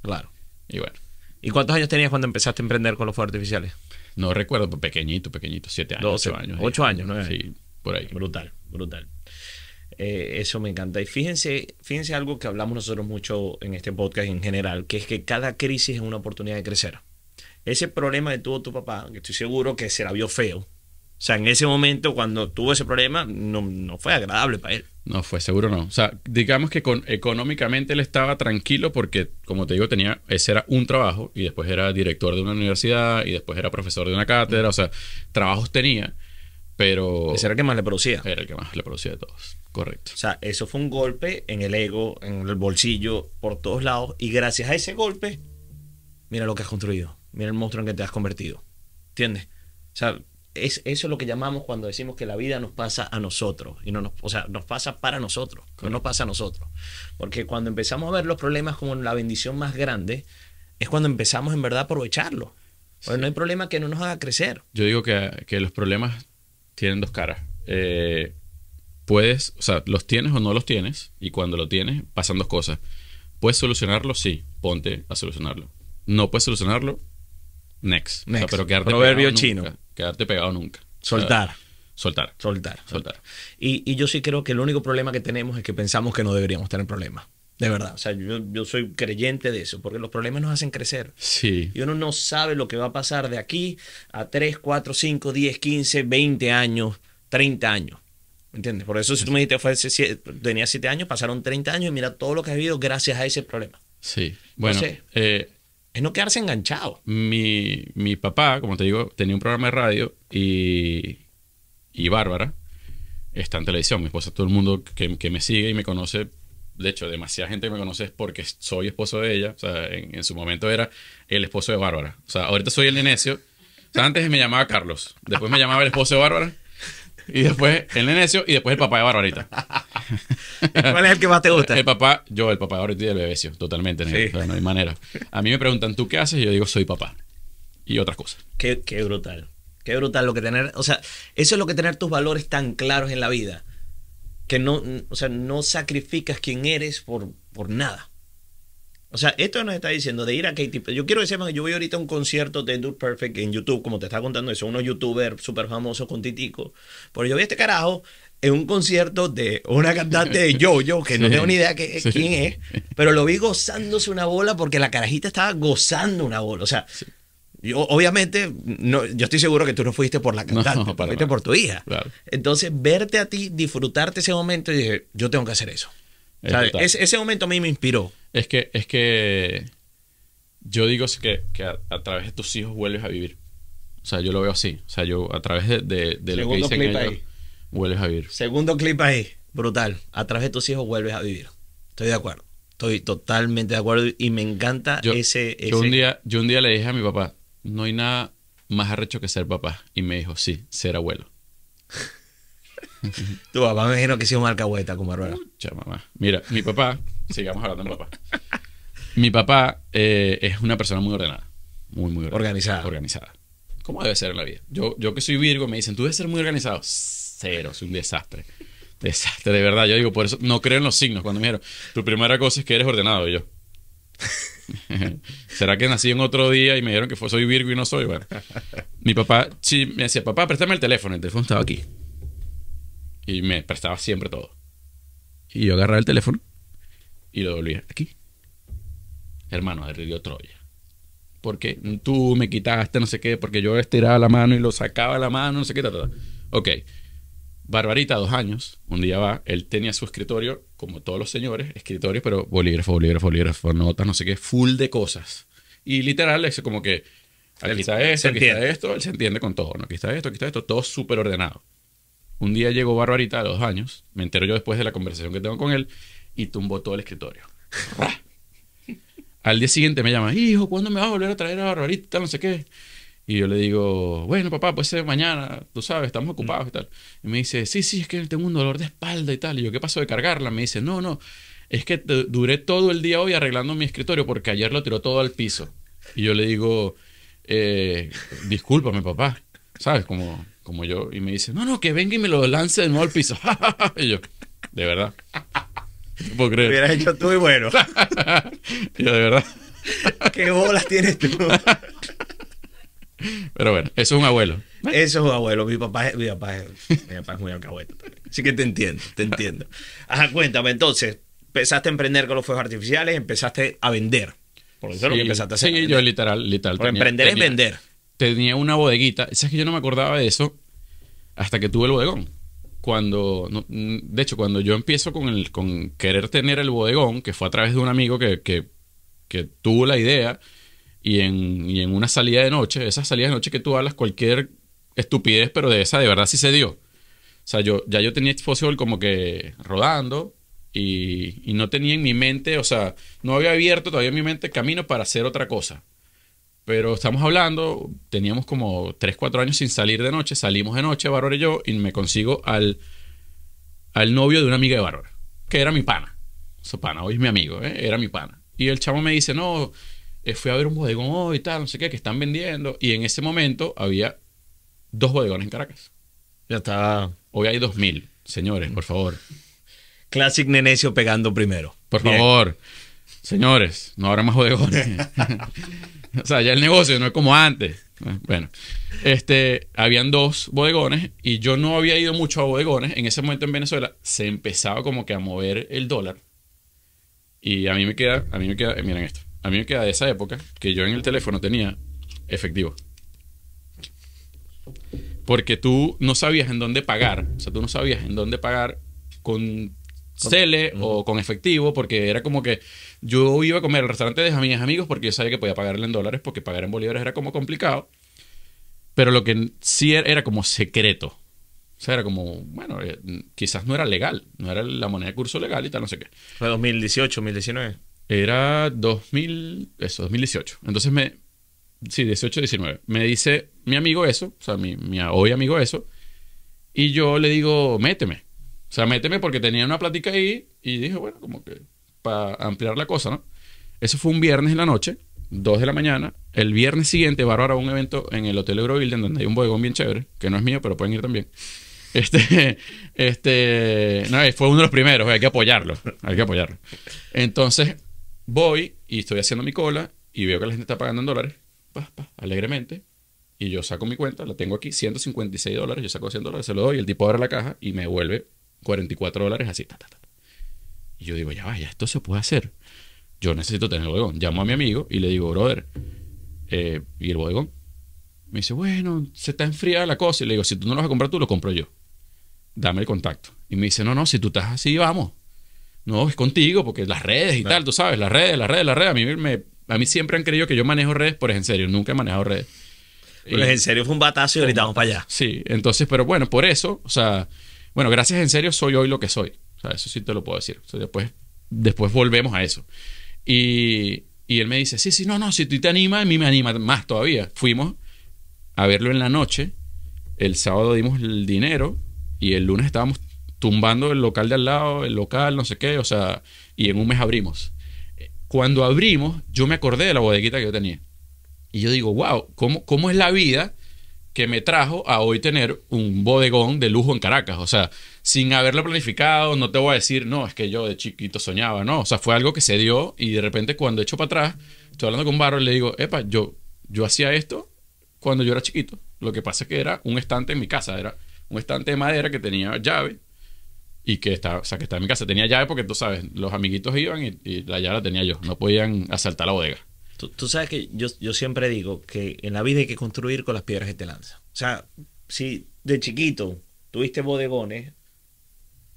Claro. Y bueno. ¿Y cuántos años tenías cuando empezaste a emprender con los fuegos artificiales? No recuerdo, pequeñito, pequeñito, siete años. 12 años. Ocho años, ¿no? Sí, por ahí. Brutal, brutal. Eh, eso me encanta. Y fíjense, fíjense algo que hablamos nosotros mucho en este podcast en general, que es que cada crisis es una oportunidad de crecer. Ese problema que tuvo tu papá, que estoy seguro que se la vio feo. O sea, en ese momento, cuando tuvo ese problema, no fue agradable para él. No fue seguro, no. O sea, digamos que económicamente él estaba tranquilo porque, como te digo, tenía, ese era un trabajo y después era director de una universidad y después era profesor de una cátedra, o sea, trabajos tenía, pero... Ese era el que más le producía. Era el que más le producía de todos, correcto. O sea, eso fue un golpe en el ego, en el bolsillo, por todos lados y gracias a ese golpe, mira lo que has construido, mira el monstruo en que te has convertido, ¿entiendes? O sea, es, eso es lo que llamamos cuando decimos que la vida nos pasa a nosotros, y no nos, o sea, nos pasa para nosotros, no nos pasa a nosotros. Porque cuando empezamos a ver los problemas como la bendición más grande, es cuando empezamos en verdad a aprovecharlo pues no hay problema que no nos haga crecer. Yo digo que, los problemas tienen dos caras. Eh, puedes, o sea, los tienes o no los tienes, y cuando lo tienes, pasan dos cosas. ¿Puedes solucionarlo? Sí, ponte a solucionarlo. No puedes solucionarlo, next. pero Proverbio chino quedarte pegado nunca. Soltar. soltar. Soltar. Soltar. Y, yo sí creo que el único problema que tenemos es que pensamos que no deberíamos tener problemas. De verdad, o sea, yo, soy creyente de eso, porque los problemas nos hacen crecer. Sí. Y uno no sabe lo que va a pasar de aquí a 3, 4, 5, 10, 15, 20 años, 30 años. ¿Me ¿Entiendes? Por eso si tú me dijiste, fue, tenía 7 años, pasaron 30 años y mira todo lo que has vivido gracias a ese problema. Sí. Bueno, no eh, es no quedarse enganchado. Mi, papá, como te digo, tenía un programa de radio y, y Bárbara está en televisión. Mi esposa, todo el mundo que, me sigue y me conoce, de hecho, demasiada gente que me conoce es porque soy esposo de ella. O sea, en, su momento era el esposo de Bárbara. O sea, ahorita soy el de O sea, antes me llamaba Carlos, después me llamaba el esposo de Bárbara y después el Nenecio y después el papá de Barbarita. ¿Cuál es el que más te gusta? El papá, yo, el papá de Barbarita y el Bebecio, totalmente. no hay manera. A mí me preguntan, ¿tú qué haces? Y yo digo, soy papá. Y otras cosas. Qué, qué brutal. Qué brutal lo que tener. O sea, eso es lo que tener tus valores tan claros en la vida. Que no, o sea, no sacrificas quién eres por, por nada. O sea, esto nos está diciendo de ir a Katy Perry. Yo quiero decir que yo voy ahorita a un concierto de Dude Perfect en YouTube, como te estaba contando eso, unos youtubers súper famosos con Titico. Pero yo vi este carajo en un concierto de una cantante de yo que no tengo ni idea que, quién es, pero lo vi gozándose una bola porque la carajita estaba gozando una bola. O sea, yo, obviamente, no, yo estoy seguro que tú no fuiste por la cantante, fuiste por tu hija. Entonces, verte a ti, disfrutarte ese momento, y dije, yo tengo que hacer eso. ese momento a mí me inspiró. Es que, es que yo digo que, a, través de tus hijos vuelves a vivir. O sea, yo lo veo así. O sea, yo a través de, lo que dicen clip ahí. vuelves a vivir. Segundo clip ahí, brutal. A través de tus hijos vuelves a vivir. Estoy de acuerdo. Estoy totalmente de acuerdo y me encanta ese, ese... Yo, un día, yo un día le dije a mi papá, no hay nada más arrecho que ser papá. Y me dijo, sí, ser abuelo tu papá me dijo que sí un alcahueta como Mira, mi papá, sigamos hablando de papá. Mi papá eh, es una persona muy ordenada. Muy, muy Organizada. Organizada. ¿Cómo debe ser en la vida? Yo, yo que soy Virgo, me dicen, tú debes ser muy organizado. Cero, es un desastre. Desastre, de verdad. Yo digo, por eso no creo en los signos. Cuando me dijeron, tu primera cosa es que eres ordenado. Y yo, ¿será que nací en otro día y me dijeron que soy Virgo y no soy? mi papá me decía, papá, préstame el teléfono. El teléfono estaba aquí. Y me prestaba siempre todo. Y yo agarraba el teléfono y lo volvía aquí. Hermano, río Troya. Porque tú me quitaste, no sé qué, porque yo estiraba la mano y lo sacaba la mano, no sé qué. Ok. Barbarita, dos años, un día va, él tenía su escritorio, como todos los señores, escritorio, pero bolígrafo, bolígrafo, bolígrafo, notas, no sé qué, full de cosas. Y literal, es como que, aquí está esto, aquí está esto, él se entiende con todo, ¿no? Aquí está esto, aquí está esto, todo súper ordenado. Un día llegó Barbarita a los años, me entero yo después de la conversación que tengo con él, y tumbó todo el escritorio. Al día siguiente me llama, hijo, ¿cuándo me vas a volver a traer a Barbarita? No sé qué. Y yo le digo, bueno, papá, puede ser mañana, tú sabes, estamos ocupados y tal. Y me dice, sí, sí, es que tengo un dolor de espalda y tal. Y yo, ¿qué pasó de cargarla? Me dice, no, no, es que duré todo el día hoy arreglando mi escritorio porque ayer lo tiró todo al piso. Y yo le digo, eh, discúlpame, papá. ¿Sabes? Como, como yo, y me dice, no, no, que venga y me lo lance de nuevo al piso. y yo, de verdad. No puedo creer. Lo hubieras hecho tú y bueno. yo, de verdad. ¿Qué bolas tienes tú? Pero bueno, eso es un abuelo. Eso es un abuelo. Mi papá, es, mi papá, es, mi papá es muy alcahueto Así que te entiendo, te entiendo. Ajá, cuéntame, entonces, empezaste a emprender con los fuegos artificiales, empezaste a vender. Por eso sí, lo que empezaste a hacer. Sí, yo literal, literal. emprender es vender tenía una bodeguita. es que yo no me acordaba de eso hasta que tuve el bodegón? Cuando, mm, de hecho, cuando yo empiezo con, el, con querer tener el bodegón, que fue a través de un amigo que, tuvo la idea, y en, una salida de noche, esas salidas de noche que tú hablas, cualquier estupidez, pero de esa de verdad sí se dio. O sea, yo ya yo tenía Exposible este como que rodando y, y no tenía en mi mente, o sea, no había abierto todavía en mi mente camino para hacer otra cosa. Pero estamos hablando, teníamos como 3, 4 años sin salir de noche, salimos de noche, Bárbara y yo, y me consigo al, al novio de una amiga de Bárbara, que era mi pana. Su pana, hoy es mi amigo, ¿eh? era mi pana. Y el chamo me dice, no, eh, fui a ver un bodegón hoy, tal, no sé qué, que están vendiendo. Y en ese momento había dos bodegones en Caracas. Ya está. Hoy hay dos mil, señores, por favor. Classic Nenecio pegando primero. Por favor, señores, no habrá más bodegones. O sea, ya el negocio no es como antes. Bueno, este, habían dos bodegones y yo no había ido mucho a bodegones. En ese momento en Venezuela se empezaba como que a mover el dólar. Y a mí me queda, a mí me queda, eh, miren esto, a mí me queda de esa época que yo en el teléfono tenía efectivo. Porque tú no sabías en dónde pagar, o sea, tú no sabías en dónde pagar con cele o con efectivo, porque era como que yo iba a comer al restaurante de mis amigos porque yo sabía que podía pagarle en dólares, porque pagar en bolívares era como complicado. Pero lo que sí era, como secreto. O sea, era como, bueno, eh, quizás no era legal, no era la moneda de curso legal y tal, no sé qué. ¿Fue 2018, 2019? Era 2000, eso, 2018. Entonces me, sí, 18, 19. Me dice mi amigo eso, o sea, mi, mi hoy amigo eso, y yo le digo, méteme. O sea, méteme porque tenía una plática ahí y dije, bueno, como que para ampliar la cosa, ¿no? Eso fue un viernes en la noche, 2 de la mañana. El viernes siguiente, Bárbara, un evento en el Hotel Eurobuilding donde hay un bodegón bien chévere, que no es mío, pero pueden ir también. Este, este, no, eh, fue uno de los primeros, hay que apoyarlo, hay que apoyarlo. Entonces, voy y estoy haciendo mi cola y veo que la gente está pagando en dólares, pa, pa, alegremente, y yo saco mi cuenta, la tengo aquí, 156 dólares, yo saco 100 dólares, se lo doy, el tipo abre la caja y me vuelve 44 dólares así. Ta, ta, ta. Y yo digo, ya vaya, esto se puede hacer. Yo necesito tener el bodegón. Llamo a mi amigo y le digo, brother, eh, ¿y el bodegón? Me dice, bueno, se está enfriada la cosa. Y le digo, si tú no lo vas a comprar tú, lo compro yo. Dame el contacto. Y me dice, no, no, si tú estás así, vamos. No, es contigo, porque las redes y tal, tú sabes, las redes, las redes, las redes. A mí, a mí siempre han creído que yo manejo redes, pero es en serio, nunca he manejado redes. Pero y, en serio fue un batazo y ahorita vamos para allá. Sí, entonces, pero bueno, por eso, o sea, bueno, gracias en serio, soy hoy lo que soy. eso sí te lo puedo decir. después, después volvemos a eso. Y, él me dice, sí, sí, no, no, si tú te animas, a mí me anima más todavía. Fuimos a verlo en la noche, el sábado dimos el dinero y el lunes estábamos tumbando el local de al lado, el local, no sé qué, o sea, y en un mes abrimos. Cuando abrimos, yo me acordé de la bodeguita que yo tenía. Y yo digo, wow, ¿cómo, cómo es la vida que me trajo a hoy tener un bodegón de lujo en Caracas. O sea, sin haberlo planificado, no te voy a decir, no, es que yo de chiquito soñaba, no. O sea, fue algo que se dio y de repente cuando echo para atrás, estoy hablando con Barro y le digo, epa, yo, yo hacía esto cuando yo era chiquito. Lo que pasa es que era un estante en mi casa, era un estante de madera que tenía llave y que estaba, o sea, que estaba en mi casa. Tenía llave porque tú sabes, los amiguitos iban y, y la llave la tenía yo. No podían asaltar la bodega. Tú, sabes que yo, yo, siempre digo que en la vida hay que construir con las piedras que te lanzan. O sea, si de chiquito tuviste bodegones,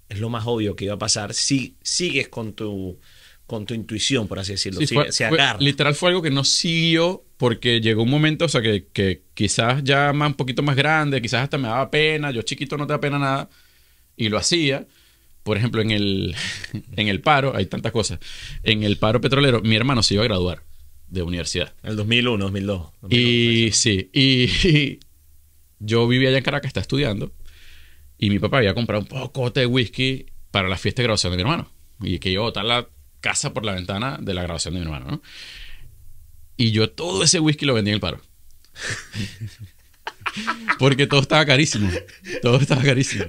es lo más obvio que iba a pasar si sigues con tu, con tu intuición, por así decirlo. literal fue algo que no siguió porque llegó un momento, o sea, que, quizás ya un poquito más grande, quizás hasta me daba pena, yo chiquito no te da pena nada, y lo hacía por ejemplo, en el, en el paro, hay tantas cosas. En el paro petrolero, mi hermano se iba a graduar de universidad. el 2001, 2002. y sí, y, yo vivía allá en Caracas, estaba estudiando, y mi papá había comprado un poco de whisky para la fiesta de graduación de mi hermano. Y que yo a botar la casa por la ventana de la graduación de mi hermano, ¿no? Y yo todo ese whisky lo vendí en el paro. Porque todo estaba carísimo. Todo estaba carísimo.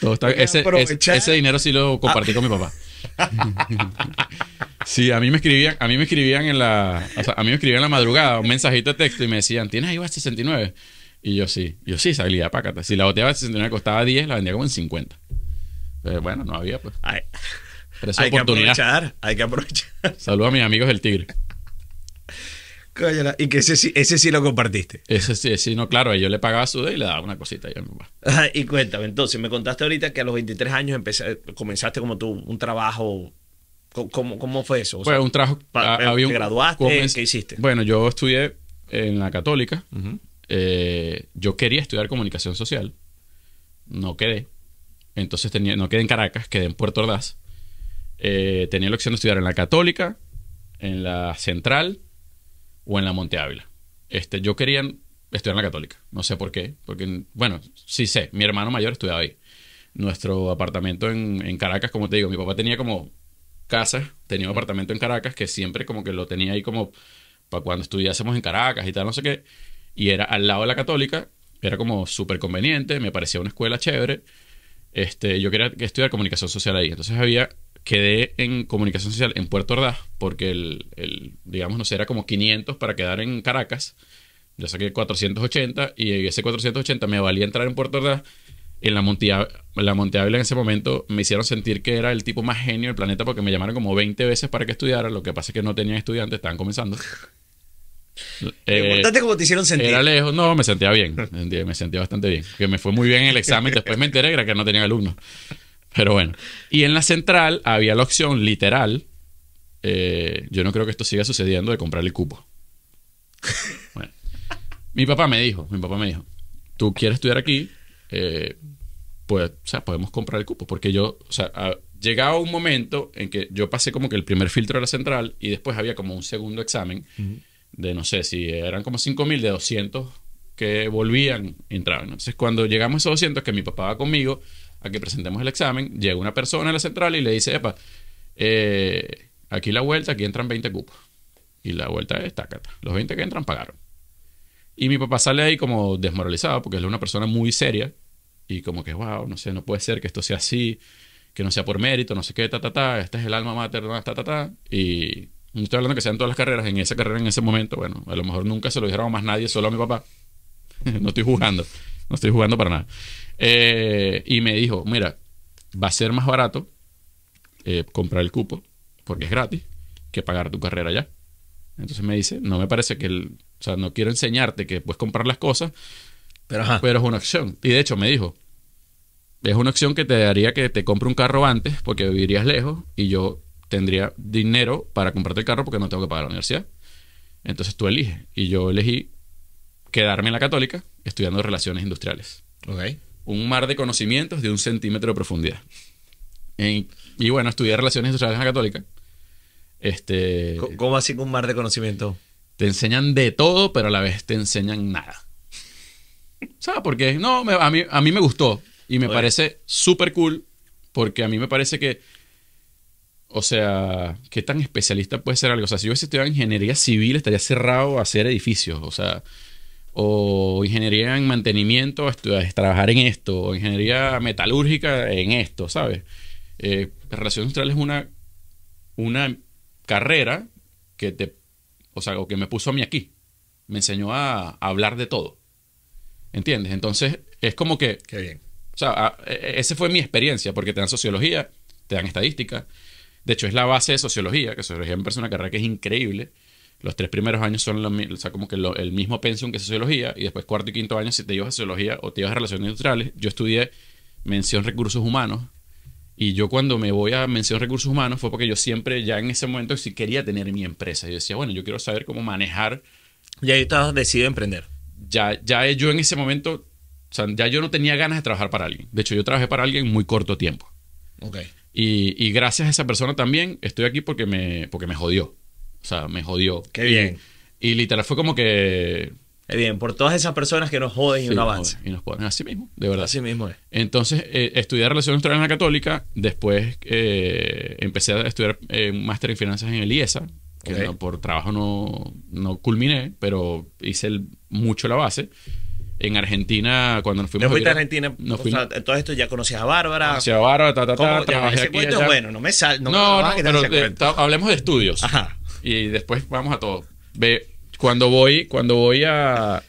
Todo ese, ese, dinero sí lo compartí ah. con mi papá. Sí, a mí me escribían, a mí me escribían en la, a mí me escribían en la madrugada un mensajito de texto y me decían, ¿tienes a 69? Y yo sí, yo sí, salía pácata. Si la botella de 69 costaba 10, la vendía como en 50. Pero bueno, no había pues. hay que aprovechar, hay que aprovechar. Saludos a mis amigos del Tigre. Cállala. y que ese sí, ese sí lo compartiste. Ese sí, ese no, claro, yo le pagaba su de y le daba una cosita. y cuéntame, entonces, me contaste ahorita que a los 23 años comenzaste como tú un trabajo ¿Cómo, fue eso? Fue un trabajo. Ah, había un, ¿Te graduaste? ¿Qué hiciste? Bueno, yo estudié en la Católica. Eh, yo quería estudiar comunicación social. No quedé. Entonces tenía, no quedé en Caracas, quedé en Puerto Ordaz. Eh, tenía la opción de estudiar en la Católica, en la Central o en la Monte Ávila. Este, yo quería estudiar en la Católica. No sé por qué. Porque, bueno, sí sé. Mi hermano mayor estudiaba ahí. Nuestro apartamento en, en Caracas, como te digo, mi papá tenía como casa, tenía un apartamento en Caracas que siempre como que lo tenía ahí como para cuando estudiásemos en Caracas y tal, no sé qué. Y era al lado de la católica, era como súper conveniente, me parecía una escuela chévere. Este, yo quería estudiar comunicación social ahí. Entonces había, quedé en comunicación social en Puerto Ordaz, porque el, el digamos, no sé, era como 500 para quedar en Caracas. Yo saqué 480 y ese 480 me valía entrar en Puerto Ordaz en la Montilla, la en ese momento me hicieron sentir que era el tipo más genio del planeta porque me llamaron como 20 veces para que estudiara. Lo que pasa es que no tenían estudiantes, estaban comenzando. ¿Te importante eh, cómo te hicieron sentir. Era lejos, no, me sentía bien, me sentía bastante bien. Que me fue muy bien en el examen, después me enteré que no tenían alumnos. Pero bueno. Y en la central había la opción literal, eh, yo no creo que esto siga sucediendo, de comprar el cupo. Bueno. Mi papá me dijo, mi papá me dijo, tú quieres estudiar aquí, eh, pues, podemos comprar el cupo. Porque yo, o sea, llegaba un momento en que yo pasé como que el primer filtro de la central y después había como un segundo examen de, no sé, si eran como mil de 200 que volvían, entraban. Entonces, cuando llegamos a esos 200, que mi papá va conmigo a que presentemos el examen, llega una persona a la central y le dice, epa, eh, aquí la vuelta, aquí entran 20 cupos. Y la vuelta es tácata. Los 20 que entran pagaron. Y mi papá sale ahí como desmoralizado, porque es una persona muy seria. Y como que, wow, no sé, no puede ser que esto sea así, que no sea por mérito, no sé qué, ta, ta, ta. Este es el alma materna, ta, ta, ta. Y no estoy hablando que sean todas las carreras. En esa carrera, en ese momento, bueno, a lo mejor nunca se lo dijeron a más nadie, solo a mi papá. no estoy jugando. No estoy jugando para nada. Eh, y me dijo, mira, va a ser más barato eh, comprar el cupo, porque es gratis, que pagar tu carrera ya. Entonces me dice, no me parece que o sea, no quiero enseñarte que puedes comprar las cosas, pero, es una opción. Y de hecho me dijo, es una opción que te daría que te compre un carro antes porque vivirías lejos y yo tendría dinero para comprarte el carro porque no tengo que pagar la universidad. Entonces tú eliges. Y yo elegí quedarme en la católica estudiando relaciones industriales. Okay. Un mar de conocimientos de un centímetro de profundidad. y bueno, estudié relaciones industriales en la católica. Este, ¿Cómo así con un mar de conocimiento? Te enseñan de todo, pero a la vez te enseñan nada. ¿Sabes? por qué? no, a, mí, a mí me gustó y me parece súper cool porque a mí me parece que, o sea, ¿qué tan especialista puede ser algo? O sea, si yo hubiese estudiado ingeniería civil estaría cerrado a hacer edificios, o sea, o ingeniería en mantenimiento, trabajar en esto, o ingeniería metalúrgica en esto, ¿sabes? Eh, relaciones industriales es una, una carrera que te, o sea, o que me puso a mí aquí. Me enseñó a, hablar de todo. ¿Entiendes? Entonces, es como que... Qué bien. O sea, e, e, esa fue mi experiencia, porque te dan sociología, te dan estadística. De hecho, es la base de sociología, que sociología me parece una carrera que es increíble. Los tres primeros años son lo, como que el mismo pensum que sociología, y después cuarto y quinto año, si te llevas a sociología o te llevas a relaciones neutrales yo estudié mención recursos humanos, y yo cuando me voy a mención recursos humanos fue porque yo siempre, ya en ese momento, sí quería tener mi empresa. Yo decía, bueno, yo quiero saber cómo manejar. Y ahí estabas decidido emprender. Ya, ya yo en ese momento, o sea, ya yo no tenía ganas de trabajar para alguien. De hecho, yo trabajé para alguien muy corto tiempo. Ok. Y, gracias a esa persona también estoy aquí porque me, porque me jodió. O sea, me jodió. Qué bien. y literal fue como que Bien, por todas esas personas que nos joden y nos avanzan. Y nos joden, así mismo, de verdad. Así mismo Entonces, eh, estudié Relaciones internacionales en la Católica, después eh, empecé a estudiar eh, un máster en finanzas en el IESA, que por trabajo no, no, culminé, pero hice mucho la base. En Argentina, cuando nos fuimos. ¿No fuiste a Argentina? fuimos, todo esto ya conocías a Bárbara. conocía a Bárbara, ta, ta, ta. Trabajé bueno, no me sal. No, no, no pero hablemos de estudios. Ajá. Y después vamos a todo. Ve, cuando voy, cuando voy a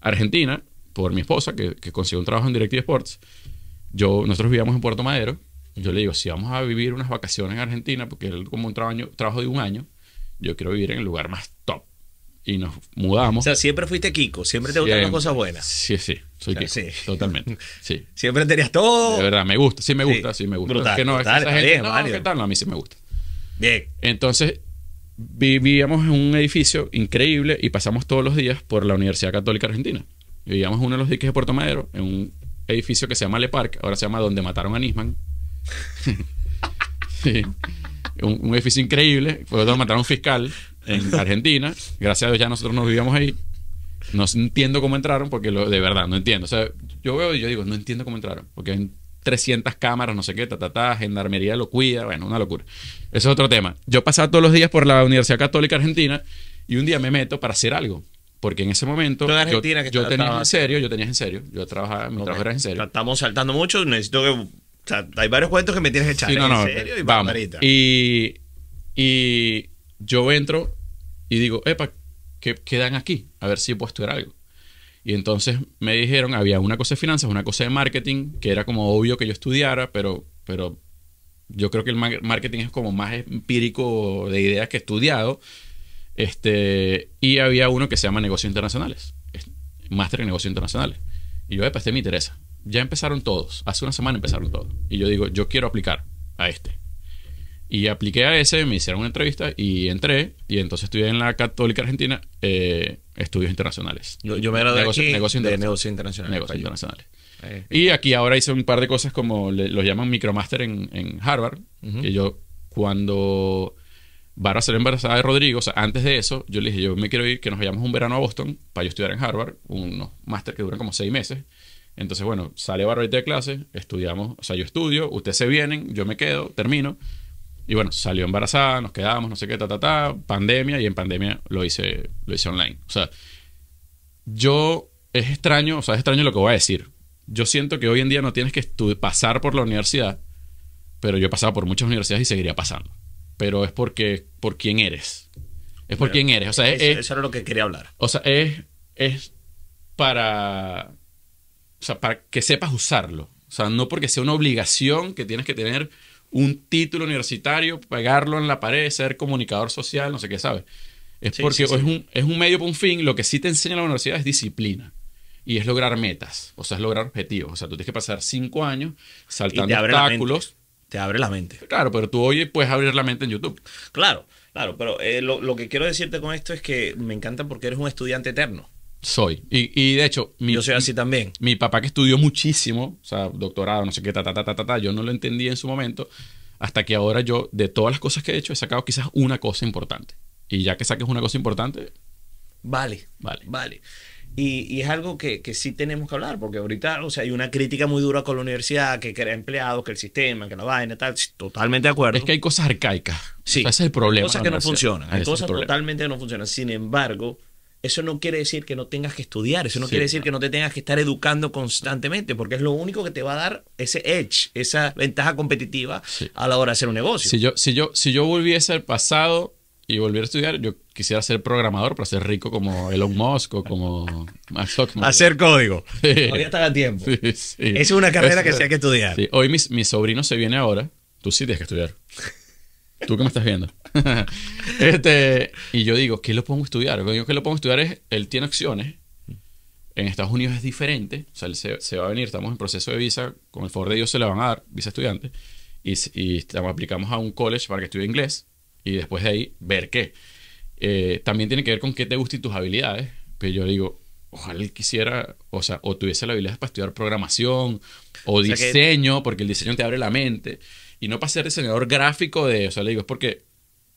Argentina, por mi esposa, que, que consiguió un trabajo en Directive Sports, yo, nosotros vivíamos en Puerto Madero. Yo le digo, si vamos a vivir unas vacaciones en Argentina, porque es como un trabajo, de un año, yo quiero vivir en el lugar más top. Y nos mudamos. O sea, siempre fuiste Kiko, siempre te gustan las cosas buenas. Sí, sí, soy Kiko. Totalmente. Sí. Siempre tenías todo. De verdad, me gusta, sí me gusta, sí, me gusta. Brutal, es que no, es no, No, a mí sí me gusta. Bien. Entonces, vivíamos en un edificio increíble y pasamos todos los días por la Universidad Católica Argentina. Vivíamos en uno de los diques de Puerto Madero, en un edificio que se llama Le Parque ahora se llama Donde Mataron a Nisman. un, edificio increíble, fue donde mataron a un fiscal en Argentina. Gracias a Dios ya nosotros nos vivíamos ahí. No entiendo cómo entraron, porque lo, de verdad no entiendo. sea, yo veo y yo digo, no entiendo cómo entraron, porque hay 300 cámaras, no sé qué, ta, ta, ta, gendarmería lo cuida, bueno, una locura. Ese es otro tema. Yo pasaba todos los días por la Universidad Católica Argentina y un día me meto para hacer algo. Porque en ese momento yo, yo tenía en serio, yo tenía en serio, yo trabajaba, mi trabajo era en serio. Estamos saltando mucho, necesito que... O sea, hay varios cuentos que me tienes que echar no, no, en serio y vamos. Y, y yo entro y digo, epa, ¿qué quedan aquí? A ver si puedo estudiar algo. Y entonces me dijeron, había una cosa de finanzas, una cosa de marketing, que era como obvio que yo estudiara, pero, pero yo creo que el marketing es como más empírico de ideas que estudiado. Este, y había uno que se llama negocios internacionales, máster en negocios internacionales. Y yo, pues, este me interesa. Ya empezaron todos, hace una semana empezaron todos. Y yo digo, yo quiero aplicar a este. Y apliqué a ese, me hicieron una entrevista y entré. Y entonces estudié en la Católica Argentina eh, estudios internacionales. Yo, me era de De Negocios internacionales y aquí ahora hice un par de cosas como los llaman micromaster en, Harvard, que yo cuando Vara salió embarazada de Rodrigo, o sea, antes de eso, yo le dije, yo me quiero ir, que nos vayamos un verano a Boston para yo estudiar en Harvard, unos máster que duran como seis meses. Entonces, bueno, sale Vara de clase, estudiamos, o sea, yo estudio, ustedes se vienen, yo me quedo, termino. Y bueno, salió embarazada, nos quedamos, no sé qué, ta, ta, ta, pandemia, y en pandemia lo hice, lo hice online. O sea, yo es extraño, o sea, es extraño lo que voy a decir, yo siento que hoy en día no tienes que pasar por la universidad, pero yo he pasado por muchas universidades y seguiría pasando. Pero es porque, por quién eres. Es por quién eres. O sea, eso era lo que quería hablar. O sea, es, es para, para que sepas usarlo. O sea, no porque sea una obligación que tienes que tener un título universitario, pegarlo en la pared, ser comunicador social, no sé qué, ¿sabes? Es porque Es, un, medio por un fin. Lo que sí te enseña la universidad es disciplina y es lograr metas, o sea, es lograr objetivos. O sea, tú tienes que pasar cinco años saltando obstáculos. Te abre la mente. Claro, pero tú hoy puedes abrir la mente en YouTube. Claro, claro, pero eh, lo, que quiero decirte con esto es que me encanta porque eres un estudiante eterno. Soy. Y, de hecho, mi, yo soy así también. Mi, papá que estudió muchísimo, o sea, doctorado, no sé qué, ta, ta, ta, ta, ta, ta, yo no lo entendí en su momento, hasta que ahora yo, de todas las cosas que he hecho, he sacado quizás una cosa importante. Y ya que saques una cosa importante... Vale, vale. Vale. Y, es algo que, sí tenemos que hablar, porque ahorita o sea, hay una crítica muy dura con la universidad, que crea empleados, que el sistema, que la vaina, tal. Totalmente de acuerdo. Es que hay cosas arcaicas. Sí. ese es el problema. Cosas que no funcionan. Hay cosas totalmente no funcionan. Sin embargo, eso no quiere decir que no tengas que estudiar, eso no quiere decir que no te tengas que estar educando constantemente, porque es lo único que te va a dar ese edge, esa ventaja competitiva a la hora de hacer un negocio. Si yo, si yo, si yo volviese al pasado, y volver a estudiar, yo quisiera ser programador para ser rico como Elon Musk o como Max Zuckerberg. Hacer código. Sí. tiempo. Es una carrera que se hay que estudiar. Hoy mi, sobrino se viene ahora. Tú sí tienes que estudiar. Tú que me estás viendo. este, y yo digo, ¿qué lo pongo a estudiar? Lo que que lo pongo a estudiar es, él tiene opciones. En Estados Unidos es diferente. O sea, él se, va a venir, estamos en proceso de visa. Con el favor de Dios se le van a dar, visa estudiante. Y, y estamos, aplicamos a un college para que estudie inglés y después de ahí ver qué. Eh, también tiene que ver con qué te gustan tus habilidades. Pero yo digo, ojalá él quisiera, o sea, o tuviese la habilidad para estudiar programación o, diseño, porque el diseño te abre la mente. Y no para ser diseñador gráfico de, o sea, le digo, es porque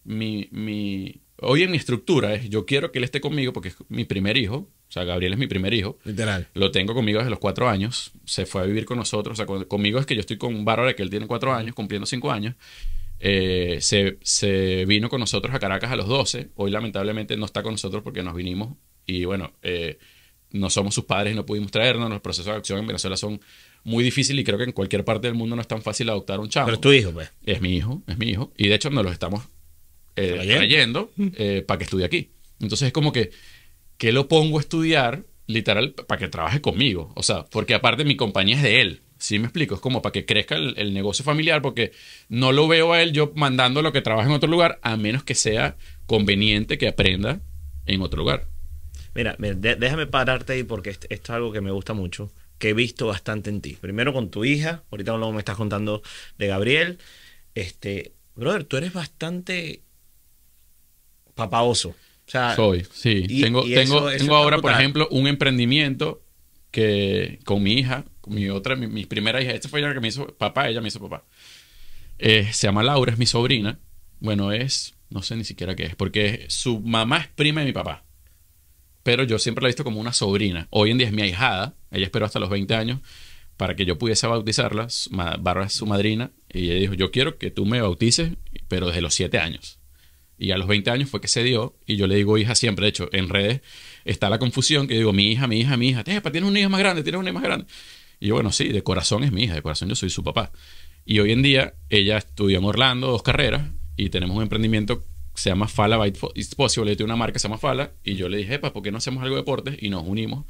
mi, mi, hoy en mi estructura es, yo quiero que él esté conmigo porque es mi primer hijo, o sea, Gabriel es mi primer hijo. Literal. Lo tengo conmigo desde los cuatro años. Se fue a vivir con nosotros. O sea, conmigo es que yo estoy con un de que él tiene cuatro años, cumpliendo cinco años. Eh, se, se, vino con nosotros a Caracas a los 12. Hoy lamentablemente no está con nosotros porque nos vinimos y bueno, eh, no somos sus padres y no pudimos traernos. Los procesos de adopción en Venezuela son muy difíciles y creo que en cualquier parte del mundo no es tan fácil adoptar un chavo. Pero es tu hijo, pues. Es mi hijo, es mi hijo. Y de hecho nos lo estamos eh, trayendo para que estudie aquí. Entonces es como que, que lo pongo a estudiar literal para que trabaje conmigo. O sea, porque aparte mi compañía es de él. Sí, me explico. Es como para que crezca el, negocio familiar, porque no lo veo a él yo mandando lo que trabaja en otro lugar, a menos que sea conveniente que aprenda en otro lugar. Mira, déjame pararte ahí porque esto es algo que me gusta mucho, que he visto bastante en ti. Primero con tu hija, ahorita luego me estás contando de Gabriel. Este, brother, tú eres bastante papaoso. O Soy, sí. tengo tengo, ahora, por ejemplo, un emprendimiento que con mi hija, con mi otra, mi, primera hija, esta fue la que me hizo papá, ella me hizo papá. Eh, se llama Laura, es mi sobrina. Bueno, es, no sé ni siquiera qué es, porque su mamá es prima de mi papá. Pero yo siempre la he visto como una sobrina. Hoy en día es mi ahijada, ella esperó hasta los 20 años para que yo pudiese bautizarla, barra su madrina, y ella dijo, yo quiero que tú me bautices, pero desde los 7 años. Y a los 20 años fue que se dio, y yo le digo hija siempre, de hecho, en redes, está la confusión que digo, mi hija, mi hija, mi hija, tienes un hijo más grande, tienes un hijo más grande. Y yo, bueno, sí, de corazón es mi hija, de corazón yo soy su papá. Y hoy en día ella estudió en Orlando dos carreras y tenemos un emprendimiento que se llama Fala by It's Possible, una marca que se llama Fala y yo le dije, epa, ¿por qué no hacemos algo de deportes? Y nos unimos.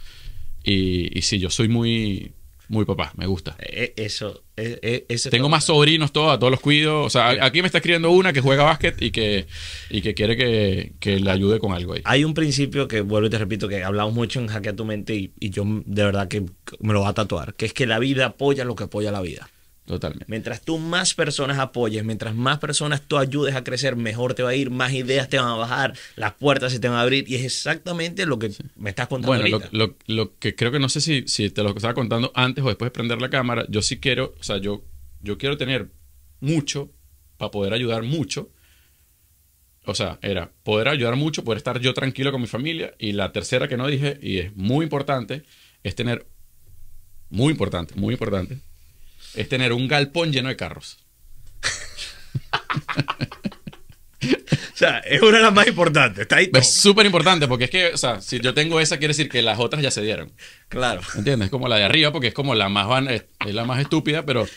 Y, y sí, yo soy muy, muy papá, me gusta. Eh, eso, e, e, Tengo más sobrinos todos, a todos los cuido. O sea, aquí me está escribiendo una que juega básquet y que, y que quiere que, que le ayude con algo Hay un principio que, vuelvo y te repito, que hablamos mucho en a tu Mente y, y yo de verdad que me lo va a tatuar, que es que la vida apoya lo que apoya la vida. Totalmente. Mientras tú más personas apoyes, mientras más personas tú ayudes a crecer, mejor te va a ir, más ideas te van a bajar, las puertas se te van a abrir. Y es exactamente lo que me estás contando. Bueno, Lo, lo, que creo que no sé si, si te lo estaba contando antes o después de prender la cámara, yo sí quiero, o sea, yo, yo quiero tener mucho para poder ayudar mucho. O sea, era poder ayudar mucho, poder estar yo tranquilo con mi familia. Y la tercera que no dije, y es muy importante, es tener, muy importante, muy importante es tener un galpón lleno de carros. o sea, es una de las más importantes. Está ahí. Es súper importante porque es que, o sea, si yo tengo esa, quiere decir que las otras ya se dieron. Claro. ¿Entiendes? Es como la de arriba porque es como la más, es la más estúpida, pero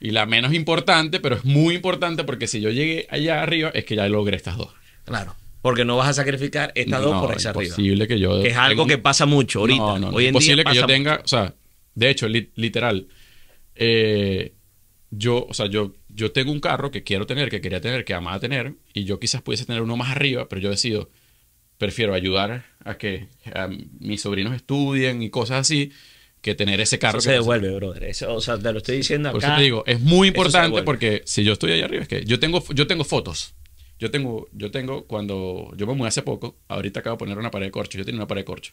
y la menos importante, pero es muy importante porque si yo llegué allá arriba es que ya logré estas dos. Claro. Porque no vas a sacrificar estas dos por esa arriba. que yo. es algo que pasa mucho ahorita. No, no, Hoy en imposible que yo tenga, o sea, de hecho, literal, eh, yo, o sea, yo, yo tengo un carro que quiero tener, que quería tener, que amaba tener, y yo quizás pudiese tener uno más arriba, pero yo decido, prefiero ayudar a que mis sobrinos estudien y cosas así, que tener ese carro. Eso se devuelve, brother. o sea, te lo estoy diciendo acá. Por te digo, es muy importante porque si yo estoy ahí arriba, es que yo tengo, yo tengo fotos. Yo tengo, yo tengo, cuando yo me mudé hace poco, ahorita acabo de poner una pared de corcho, yo tenía una pared de corcho.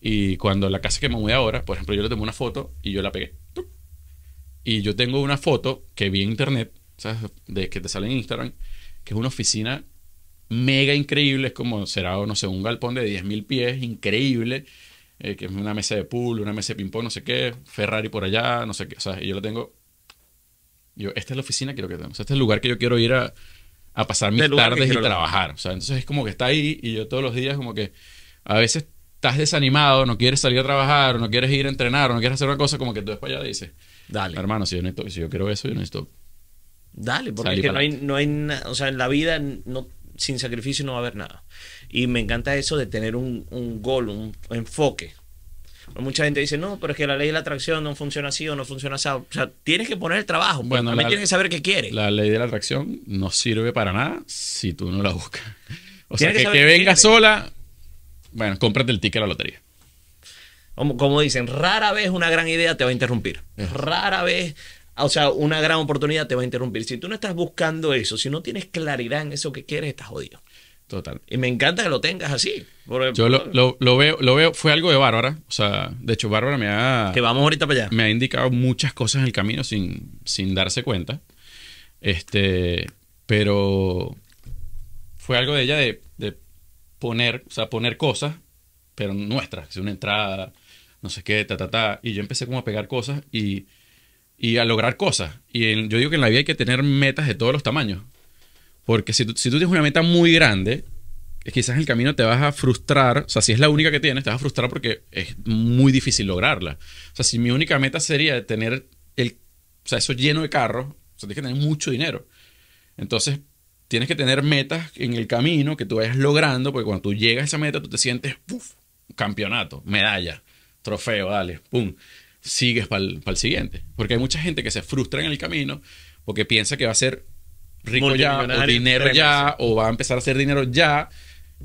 Y cuando la casa que me mudé ahora, por ejemplo, yo le tomé una foto y yo la pegué. Y yo tengo una foto que vi en internet, ¿sabes? De, que te sale en Instagram, que es una oficina mega increíble, es como será, no sé, un galpón de 10.000 pies, increíble, eh, que es una mesa de pool, una mesa de ping-pong, no sé qué, Ferrari por allá, no sé qué, o sea, y yo la tengo. Yo, esta es la oficina que quiero que tengo, o sea, este es el lugar que yo quiero ir a, a pasar mis este tardes y trabajar, o sea, entonces es como que está ahí y yo todos los días, como que a veces estás desanimado, no quieres salir a trabajar, no quieres ir a entrenar, no quieres hacer una cosa, como que tú después ya dices Dale. Hermano, si yo, necesito, si yo quiero eso, yo necesito. Dale, porque es que no hay, O sea, en la vida no, sin sacrificio no va a haber nada. Y me encanta eso de tener un, gol, un enfoque. mucha gente dice, no, pero es que la ley de la atracción no funciona así o no funciona así. O sea, tienes que poner el trabajo. Pues. Bueno, también tienes que saber qué quieres. La ley de la atracción no sirve para nada si tú no la buscas. O sea, que, que venga sola, bueno, cómprate el ticket a la lotería como, dicen, rara vez una gran idea te va a interrumpir. Rara vez o sea, una gran oportunidad te va a interrumpir. Si tú no estás buscando eso, si no tienes claridad en eso que quieres, estás jodido. Total. Y me encanta que lo tengas así. Yo lo, veo, lo veo, fue algo de Bárbara. O sea, de hecho, Bárbara me ha. Que vamos ahorita para allá. Me ha indicado muchas cosas en el camino sin, sin darse cuenta. Este. Pero fue algo de ella de, de poner, o sea, poner cosas, pero nuestras. Una entrada, no sé qué, ta, ta, ta. Y yo empecé como a pegar cosas y, a lograr cosas. Y yo digo que en la vida hay que tener metas de todos los tamaños. Porque si tú, tienes una meta muy grande, eh, quizás en el camino te vas a frustrar. O sea, si es la única que tienes, te vas a frustrar porque es muy difícil lograrla. O sea, si mi única meta sería tener el, o sea, eso lleno de carros, o sea, tienes que tener mucho dinero. Entonces, tienes que tener metas en el camino que tú vayas logrando, porque cuando tú llegas a esa meta, tú te sientes, Campeonato, medalla trofeo, dale, pum, sigues para el siguiente. Porque hay mucha gente que se frustra en el camino porque piensa que va a ser rico ya, o dinero ya, o va a empezar a hacer dinero ya.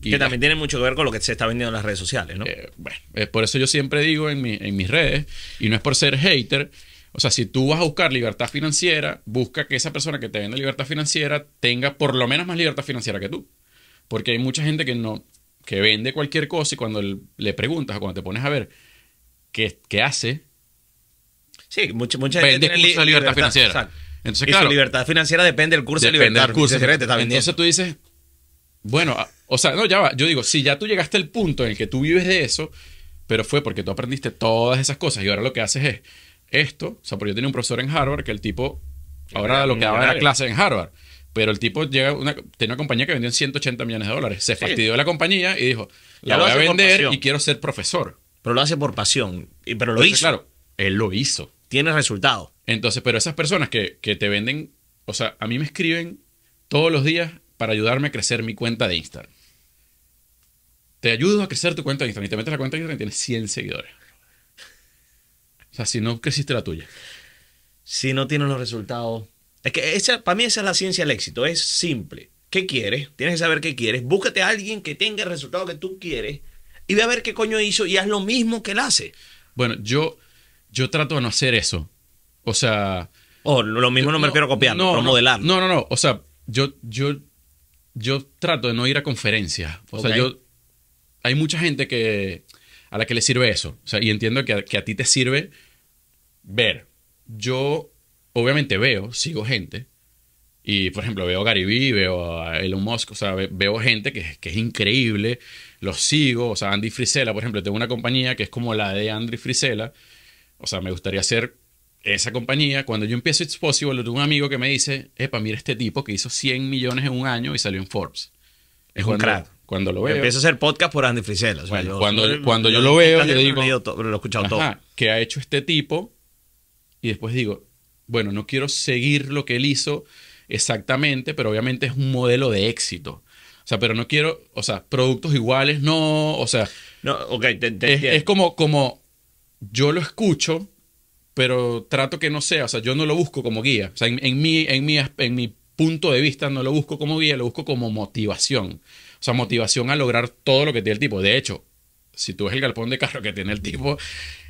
que también tiene mucho que ver con lo que se está vendiendo en las redes sociales, ¿no? Eh, bueno, eh, por eso yo siempre digo en, en mis redes, y no es por ser hater, o sea, si tú vas a buscar libertad financiera, busca que esa persona que te vende libertad financiera tenga por lo menos más libertad financiera que tú. Porque hay mucha gente que no, que vende cualquier cosa y cuando le preguntas o cuando te pones a ver que, hace. Sí, mucha, mucha gente. Tiene curso de libertad, financiera. libertad financiera depende del curso de libertad Entonces tú dices, bueno, ah, o sea, no, ya va. Yo digo, si ya tú llegaste al punto en el que tú vives de eso, pero fue porque tú aprendiste todas esas cosas y ahora lo que haces es esto. O sea, porque yo tenía un profesor en Harvard que el tipo, ahora lo que daba era clase en Harvard. Pero el tipo llega una, tenía una compañía que vendió en 180 millones de dólares. Se fastidió de la compañía y dijo, la voy a vender y quiero ser profesor pero lo hace por pasión. Pero lo hizo. Claro, él lo hizo. Tiene resultados. Entonces, pero esas personas que, te venden, o sea, a mí me escriben todos los días para ayudarme a crecer mi cuenta de Instagram. Te ayudo a crecer tu cuenta de Instagram. Y te metes la cuenta de Instagram y tienes 100 seguidores. O sea, si no creciste la tuya. Si no tienes los resultados. Es que esa, para mí esa es la ciencia del éxito. Es simple. ¿Qué quieres? Tienes que saber qué quieres. Búscate a alguien que tenga el resultado que tú quieres y ve a ver qué coño hizo y haz lo mismo que él hace. Bueno, yo, yo trato de no hacer eso. O sea... O oh, lo mismo no me refiero a copiar, no, no, No, no, no. O sea, yo, yo, yo trato de no ir a conferencias. O sea, yo... Hay mucha gente que, a la que le sirve eso. O sea, y entiendo que que a ti te sirve ver. Yo, obviamente, veo, sigo gente y, por ejemplo, veo a Vee, veo a Elon Musk, o sea, veo gente que, que es increíble, los sigo, o sea, Andy Frisella, por ejemplo, tengo una compañía que es como la de Andy Frisella, o sea, me gustaría hacer esa compañía. Cuando yo empiezo It's Possible, tengo un amigo que me dice, epa, mira este tipo que hizo 100 millones en un año y salió en Forbes. Es un crack. Cuando lo veo. Empiezo a hacer podcast por Andy Frisella. cuando, yo, lo veo, yo digo, lo, he escuchado todo. ¿qué ha hecho este tipo? Y después digo, bueno, no quiero seguir lo que él hizo, exactamente, pero obviamente es un modelo de éxito. O sea, pero no quiero, o sea, productos iguales, no, o sea. No, ok, te, te es, como, como yo lo escucho, pero trato que no sea, o sea, yo no lo busco como guía. O sea, en, mi, en, en mi punto de vista no lo busco como guía, lo busco como motivación. O sea, motivación a lograr todo lo que tiene el tipo. De hecho, si tú ves el galpón de carro que tiene el tipo,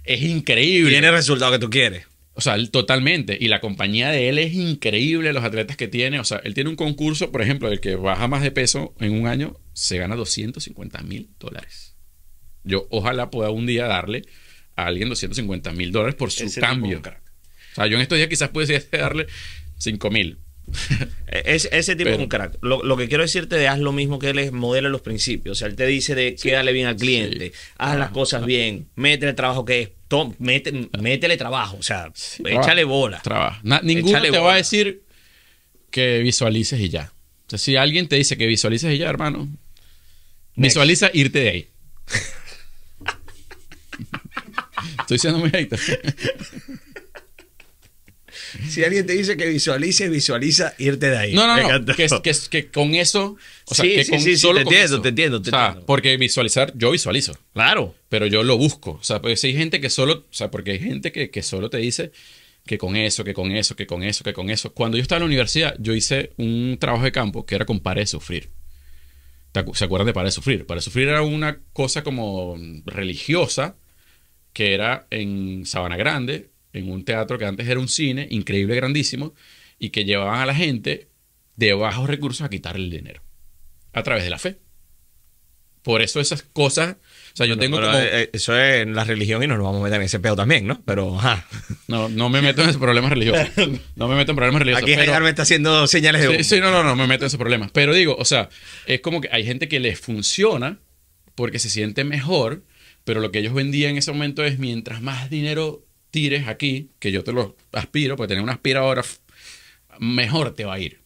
es increíble. Tiene el resultado que tú quieres. O sea, totalmente. Y la compañía de él es increíble, los atletas que tiene. O sea, él tiene un concurso, por ejemplo, el que baja más de peso en un año, se gana 250 mil dólares. Yo ojalá pueda un día darle a alguien 250 mil dólares por su cambio. O sea, yo en estos días quizás pudiese darle 5 mil. E, es, ese tipo es un crack. Lo, que quiero decirte que haz lo mismo que él es, modela los principios. O sea, él te dice de quédale bien al cliente, haz las cosas bien, mete el trabajo que es, mete, métele trabajo, o sea, échale bola. trabajo ninguno te va a decir que visualices y ya. O sea, si alguien te dice que visualices y ya, hermano, visualiza irte de ahí. Estoy siendo muy hater si alguien te dice que visualice, visualiza irte de ahí. No, no, no. Que, con eso. O sea, sí, con, sí, te, entiendo, te entiendo, o Porque visualizar, yo visualizo. Claro. Pero yo lo busco. O sea, porque hay gente que solo. O sea, porque hay gente que, que solo te dice que con eso, que con eso, que con eso, que con eso. Cuando yo estaba en la universidad, yo hice un trabajo de campo que era con Pare de Sufrir. ¿Se acuerdan de para de Sufrir? para de Sufrir era una cosa como religiosa que era en Sabana Grande, en un teatro que antes era un cine, increíble, grandísimo, y que llevaban a la gente de bajos recursos a quitarle el dinero a través de la fe. Por eso esas cosas. O sea, yo tengo como... Eh, eso es en la religión y nos lo vamos a meter en ese pedo también, ¿no? Pero, ajá. No, no me meto en ese problemas religiosos. No me meto en problemas religiosos. Aquí pero... está haciendo señales de. Sí, sí, no, no, no me meto en esos problemas. Pero digo, o sea, es como que hay gente que les funciona porque se siente mejor, pero lo que ellos vendían en ese momento es mientras más dinero tires aquí, que yo te lo aspiro, porque tener una aspiradora mejor te va a ir.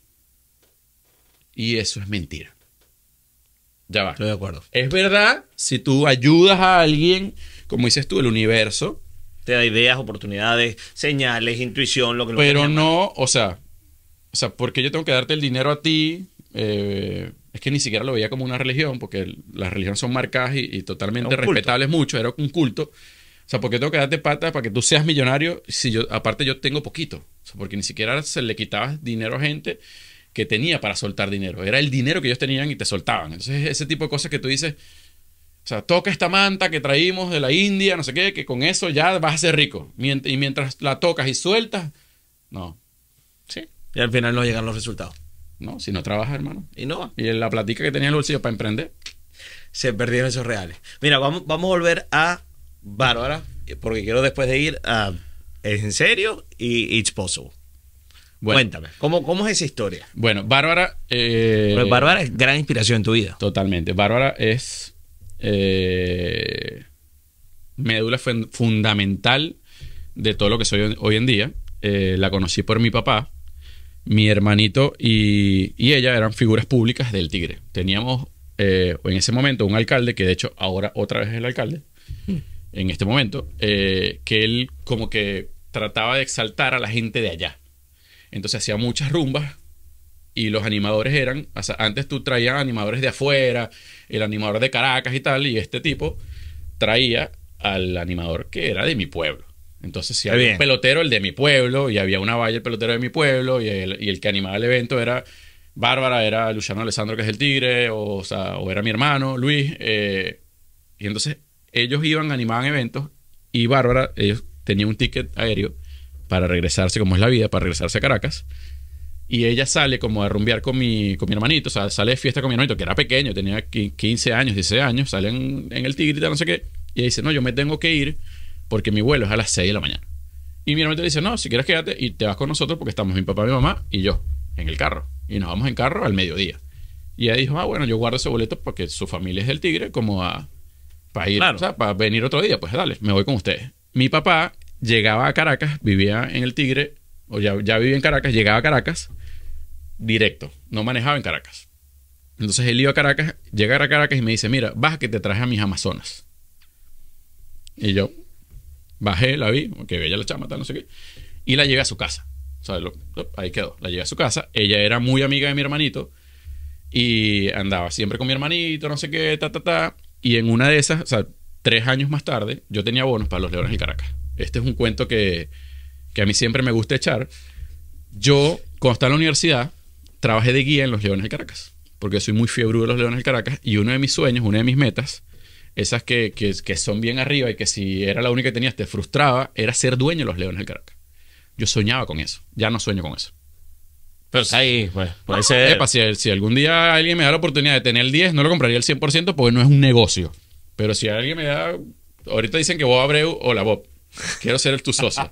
Y eso es mentira. Ya va. Estoy de acuerdo. Es verdad, si tú ayudas a alguien, como dices tú, el universo. Te da ideas, oportunidades, señales, intuición, lo que Pero no, o sea, o sea, porque yo tengo que darte el dinero a ti? Eh, es que ni siquiera lo veía como una religión, porque las religiones son marcadas y, y totalmente respetables mucho, era un culto. O sea, ¿por qué tengo que darte pata para que tú seas millonario si yo, aparte yo tengo poquito? O sea, porque ni siquiera se le quitaba dinero a gente que tenía para soltar dinero. Era el dinero que ellos tenían y te soltaban. Entonces, ese tipo de cosas que tú dices, o sea, toca esta manta que traímos de la India, no sé qué, que con eso ya vas a ser rico. Y mientras la tocas y sueltas, no. Sí. Y al final no llegan los resultados. No, si no trabajas, hermano. Y no. Y la platica que tenía el bolsillo para emprender. Se perdieron esos reales. Mira, vamos, vamos a volver a bárbara, porque quiero después de ir a En serio y It's Possible. Cuéntame, ¿cómo, es esa historia? Bueno, Bárbara... Eh, bárbara es gran inspiración en tu vida. Totalmente. Bárbara es eh, médula fundamental de todo lo que soy hoy en día. Eh, la conocí por mi papá, mi hermanito y, y ella eran figuras públicas del Tigre. Teníamos en ese momento un alcalde, que de hecho ahora otra vez es el alcalde, mm en este momento, eh, que él como que trataba de exaltar a la gente de allá. Entonces hacía muchas rumbas y los animadores eran, o sea, antes tú traías animadores de afuera, el animador de Caracas y tal, y este tipo traía al animador que era de mi pueblo. Entonces, si había un pelotero, el de mi pueblo, y había una valla, el pelotero de mi pueblo, y el, que animaba el evento era Bárbara, era Luciano Alessandro, que es el tigre, o, o era mi hermano, Luis. Eh, y entonces ellos iban, animaban eventos y Bárbara, ellos tenían un ticket aéreo para regresarse, como es la vida, para regresarse a Caracas. Y ella sale como a rumbear con mi, con mi hermanito, o sea, sale de fiesta con mi hermanito, que era pequeño, tenía 15 años, 16 años, salen en, en el tal, no sé qué, y ella dice, no, yo me tengo que ir porque mi vuelo es a las 6 de la mañana. Y mi hermanito le dice, no, si quieres quédate y te vas con nosotros porque estamos mi papá, mi mamá y yo en el carro. Y nos vamos en carro al mediodía. Y ella dijo, ah, bueno, yo guardo ese boleto porque su familia es del Tigre, como a para ir, para venir otro día, pues dale, me voy con ustedes. Mi papá llegaba a Caracas, vivía en el Tigre, o ya, ya vivía en Caracas, llegaba a Caracas directo, no manejaba en Caracas. Entonces él iba a Caracas, llega a Caracas y me dice, mira, baja que te traje a mis Amazonas. Y yo bajé, la vi, que ella la chama, tal, no sé qué, y la llevé a su casa. ahí quedó, la llevé a su casa. Ella era muy amiga de mi hermanito y andaba siempre con mi hermanito, no sé qué, ta, ta, ta. Y en una de esas, o sea, tres años más tarde, yo tenía bonos para los Leones del Caracas. Este es un cuento que, a mí siempre me gusta echar. Yo, cuando estaba en la universidad, trabajé de guía en los Leones del Caracas, porque soy muy fiebre de los Leones del Caracas y uno de mis sueños, una de mis metas, esas que, que, que, son bien arriba y que si era la única que tenías te frustraba, era ser dueño de los Leones del Caracas. Yo soñaba con eso, ya no sueño con eso. Pero ahí, pues, si, algún día alguien me da la oportunidad de tener el 10, no lo compraría el 100% porque no es un negocio. Pero si alguien me da. Ahorita dicen que Bob Abreu, hola Bob, quiero ser el tu socio.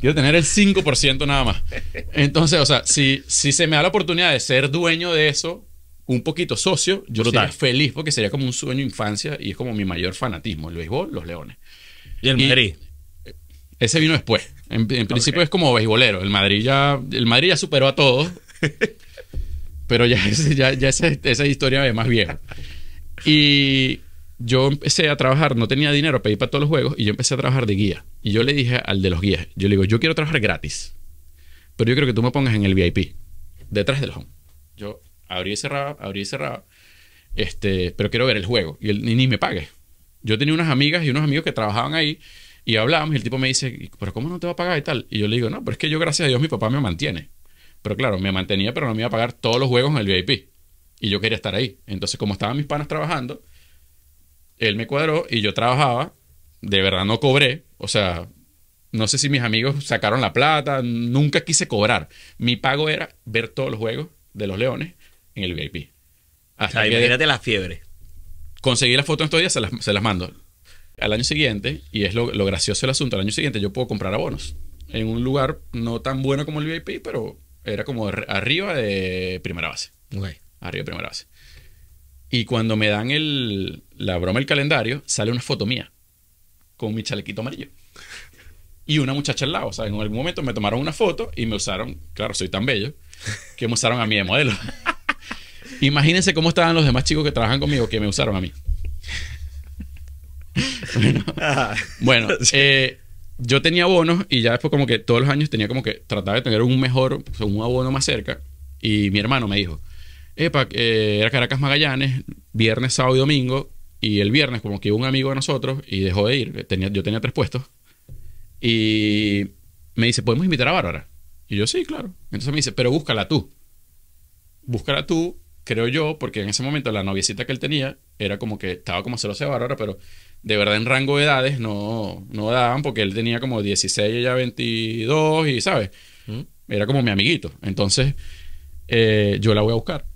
Quiero tener el 5% nada más. Entonces, o sea, si, si se me da la oportunidad de ser dueño de eso, un poquito socio, yo lo sería feliz porque sería como un sueño infancia y es como mi mayor fanatismo, el béisbol, los leones. Y el Madrid. Ese vino después. En, principio es como beisbolero. El Madrid ya, el Madrid ya superó a todos. pero ya, ya, ya esa, historia es más vieja. Y yo empecé a trabajar, no tenía dinero, pedí para todos los juegos y yo empecé a trabajar de guía. Y yo le dije al de los guías, yo le digo, yo quiero trabajar gratis, pero yo creo que tú me pongas en el VIP, detrás del home. Yo abrí y cerraba, abrí y cerraba, este, pero quiero ver el juego y, el ni, ni me pague. Yo tenía unas amigas y unos amigos que trabajaban ahí y hablábamos y el tipo me dice, pero ¿cómo no te va a pagar y tal? Y yo le digo, no, pero es que yo gracias a Dios mi papá me mantiene. Pero claro, me mantenía, pero no me iba a pagar todos los juegos en el VIP. Y yo quería estar ahí. Entonces, como estaban mis panas trabajando, él me cuadró y yo trabajaba. De verdad no cobré. O sea, no sé si mis amigos sacaron la plata. Nunca quise cobrar. Mi pago era ver todos los juegos de los leones en el VIP. Hasta o sea, de... la fiebre. Conseguí las fotos en estos días, se se las mando al año siguiente, y es lo, gracioso del asunto, al año siguiente yo puedo comprar abonos en un lugar no tan bueno como el VIP, pero era como arriba de primera base. Arriba de primera base. Y cuando me dan el, la broma el calendario, sale una foto mía con mi chalequito amarillo. Y una muchacha al lado. O sea, en algún momento me tomaron una foto y me usaron, claro, soy tan bello, que me usaron a mí de modelo. Imagínense cómo estaban los demás chicos que trabajan conmigo que me usaron a mí bueno, ah. eh, yo tenía bonos y ya después como que todos los años tenía como que trataba de tener un mejor, un abono más cerca. Y mi hermano me dijo, epa, eh, era Caracas Magallanes, viernes, sábado y domingo. Y el viernes como que un amigo de nosotros y dejó de ir. Tenía, yo tenía tres puestos. Y me dice, ¿podemos invitar a Bárbara? Y yo, sí, claro. Entonces me dice, pero búscala tú. Búscala tú, creo yo, porque en ese momento la noviecita que él tenía era como que estaba como celosa de Bárbara, pero de verdad en rango de edades no, no daban porque él tenía como 16 y ya 22 y, ¿sabes? Mm. Era como mi amiguito. Entonces, eh, yo la voy a buscar.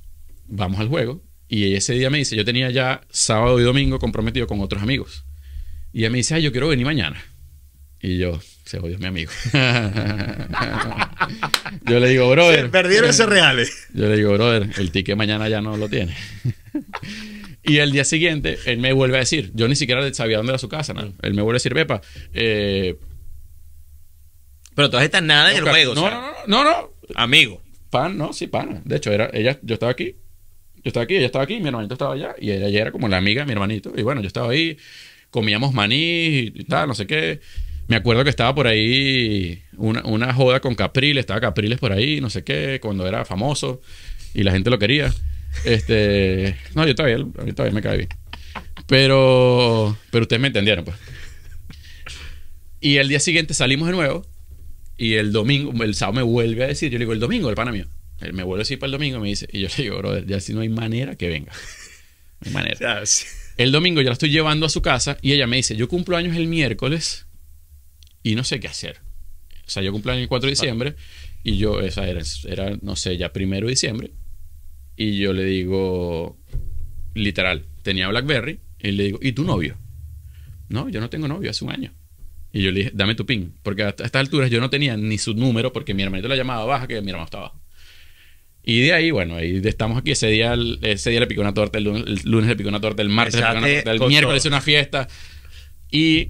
Vamos al juego. Y ese día me dice, yo tenía ya sábado y domingo comprometido con otros amigos. Y ella me dice, ay, yo quiero venir mañana. Y yo, se jodió mi amigo. yo le digo, brother. Se perdieron ese reales. Yo le digo, brother, el ticket mañana ya no lo tiene. Y el día siguiente, él me vuelve a decir, yo ni siquiera sabía dónde era su casa, Él me vuelve a decir, Pepa, eh, pero todas estas nada en el juego. No, no, no, no, no. Amigo. Pan, no, sí, pan De hecho, era, ella, yo estaba aquí, yo estaba aquí, ella estaba aquí, mi hermanito estaba allá, y ella, era como la amiga de mi hermanito. Y bueno, yo estaba ahí, comíamos maní y tal, no sé qué. Me acuerdo que estaba por ahí una, una joda con Capriles, estaba Capriles por ahí, no sé qué, cuando era famoso y la gente lo quería. Este, no, yo todavía, a mí me cae bien. Pero, pero ustedes me entendieron, pues. Y el día siguiente salimos de nuevo. Y el domingo, el sábado me vuelve a decir, yo le digo, el domingo, el pana mío. Él me vuelve a decir para el domingo y me dice, y yo le digo, brother, ya si no hay manera que venga. No hay manera. El domingo ya la estoy llevando a su casa y ella me dice, yo cumplo años el miércoles y no sé qué hacer. O sea, yo cumplo años el 4 de diciembre y yo, esa era, era no sé, ya primero de diciembre y yo le digo, literal, tenía Blackberry y le digo, ¿y tu novio? No, yo no tengo novio, hace un año. Y yo le dije, dame tu pin. Porque a estas alturas yo no tenía ni su número porque mi hermanito la llamaba baja, que mi hermano estaba abajo. Y de ahí, bueno, ahí estamos aquí. Ese día, ese día le picó una torta, el lunes, el le picó una torta, el martes le picó una torta, el miércoles una fiesta. Y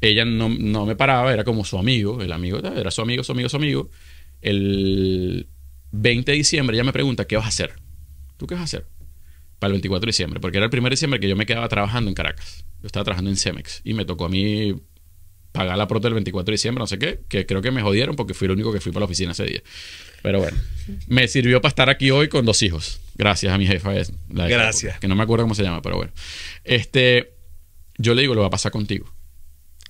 ella no, no, me paraba, era como su amigo, el amigo, era su amigo, su amigo, su amigo. El, 20 de diciembre ella me pregunta, ¿qué vas a hacer? ¿Tú qué vas a hacer? Para el 24 de diciembre, porque era el 1 de diciembre que yo me quedaba trabajando en Caracas. Yo estaba trabajando en Cemex y me tocó a mí pagar la prota el 24 de diciembre, no sé qué, que creo que me jodieron porque fui el único que fui para la oficina ese día. Pero bueno, me sirvió para estar aquí hoy con dos hijos. Gracias a mi jefa. Gracias. que no me acuerdo cómo se llama, pero bueno. Este, yo le digo, lo va a pasar contigo.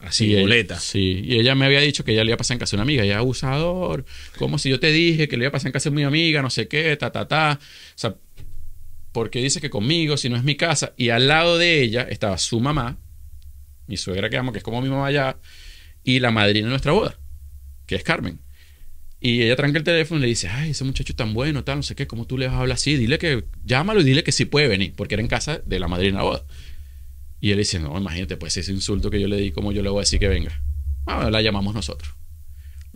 Así, y Ella, sí, y ella me había dicho que ella le iba a pasar en casa a una amiga. Ella, abusador, como si yo te dije que le iba a pasar en casa a mi amiga, no sé qué, ta, ta, ta. O sea, porque dice que conmigo, si no es mi casa. Y al lado de ella estaba su mamá, mi suegra que amo, que es como mi mamá ya, y la madrina de nuestra boda, que es Carmen. Y ella tranca el teléfono y le dice, ay, ese muchacho tan bueno, tal, no sé qué, ¿cómo tú le vas a hablar así? Dile que, llámalo y dile que sí puede venir, porque era en casa de la madrina de la boda. Y él dice, no, imagínate, pues ese insulto que yo le di, ¿cómo yo le voy a decir que venga? Ah, bueno, la llamamos nosotros.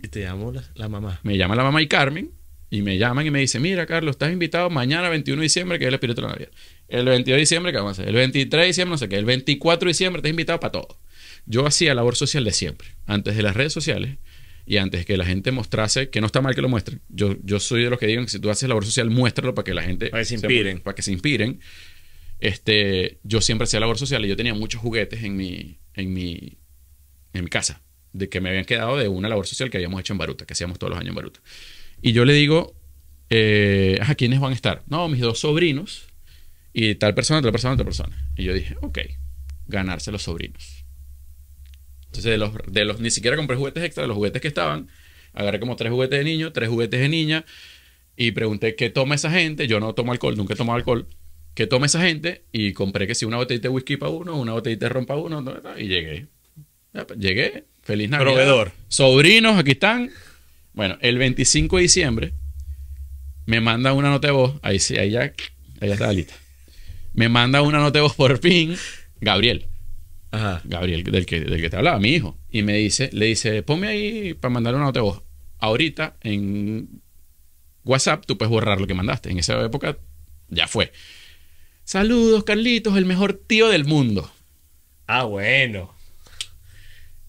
Y te llamó la, mamá. Me llama la mamá y Carmen. Y me llaman y me dicen, mira, Carlos, estás invitado mañana 21 de diciembre, que es el Espíritu de la Navidad. El 22 de diciembre, ¿qué vamos a hacer? El 23 de diciembre, no sé qué. El 24 de diciembre, estás invitado para todo. Yo hacía labor social de siempre. Antes de las redes sociales y antes que la gente mostrase, que no está mal que lo muestren. Yo, yo soy de los que digan que si tú haces labor social, muéstralo para que la gente... Para que se inspiren. para que se inspiren. Este, yo siempre hacía labor social y yo tenía muchos juguetes en mi, en en mi casa, de que me habían quedado de una labor social que habíamos hecho en Baruta, que hacíamos todos los años en Baruta. Y yo le digo, eh, ¿a quiénes van a estar? No, mis dos sobrinos y tal persona, tal persona, tal persona. Y yo dije, ok, ganarse los sobrinos. Entonces, de los, de los, ni siquiera compré juguetes extra, de los juguetes que estaban, agarré como tres juguetes de niño, tres juguetes de niña y pregunté qué toma esa gente. Yo no tomo alcohol, nunca he tomado alcohol que tome esa gente y compré que si una botellita de whisky para uno, una botellita de ron para uno, y llegué. Pues, llegué, feliz Navidad. Proveedor. Sobrinos, aquí están. Bueno, el 25 de diciembre me manda una nota de voz, ahí sí, ahí ya, ahí ya estaba lista. Me manda una nota de voz por fin, Gabriel. Ajá. Gabriel, del que, del que te hablaba, mi hijo. Y me dice, le dice, ponme ahí para mandar una nota de voz. Ahorita en WhatsApp tú puedes borrar lo que mandaste. En esa época ya fue. Saludos, Carlitos, el mejor tío del mundo. Ah, bueno.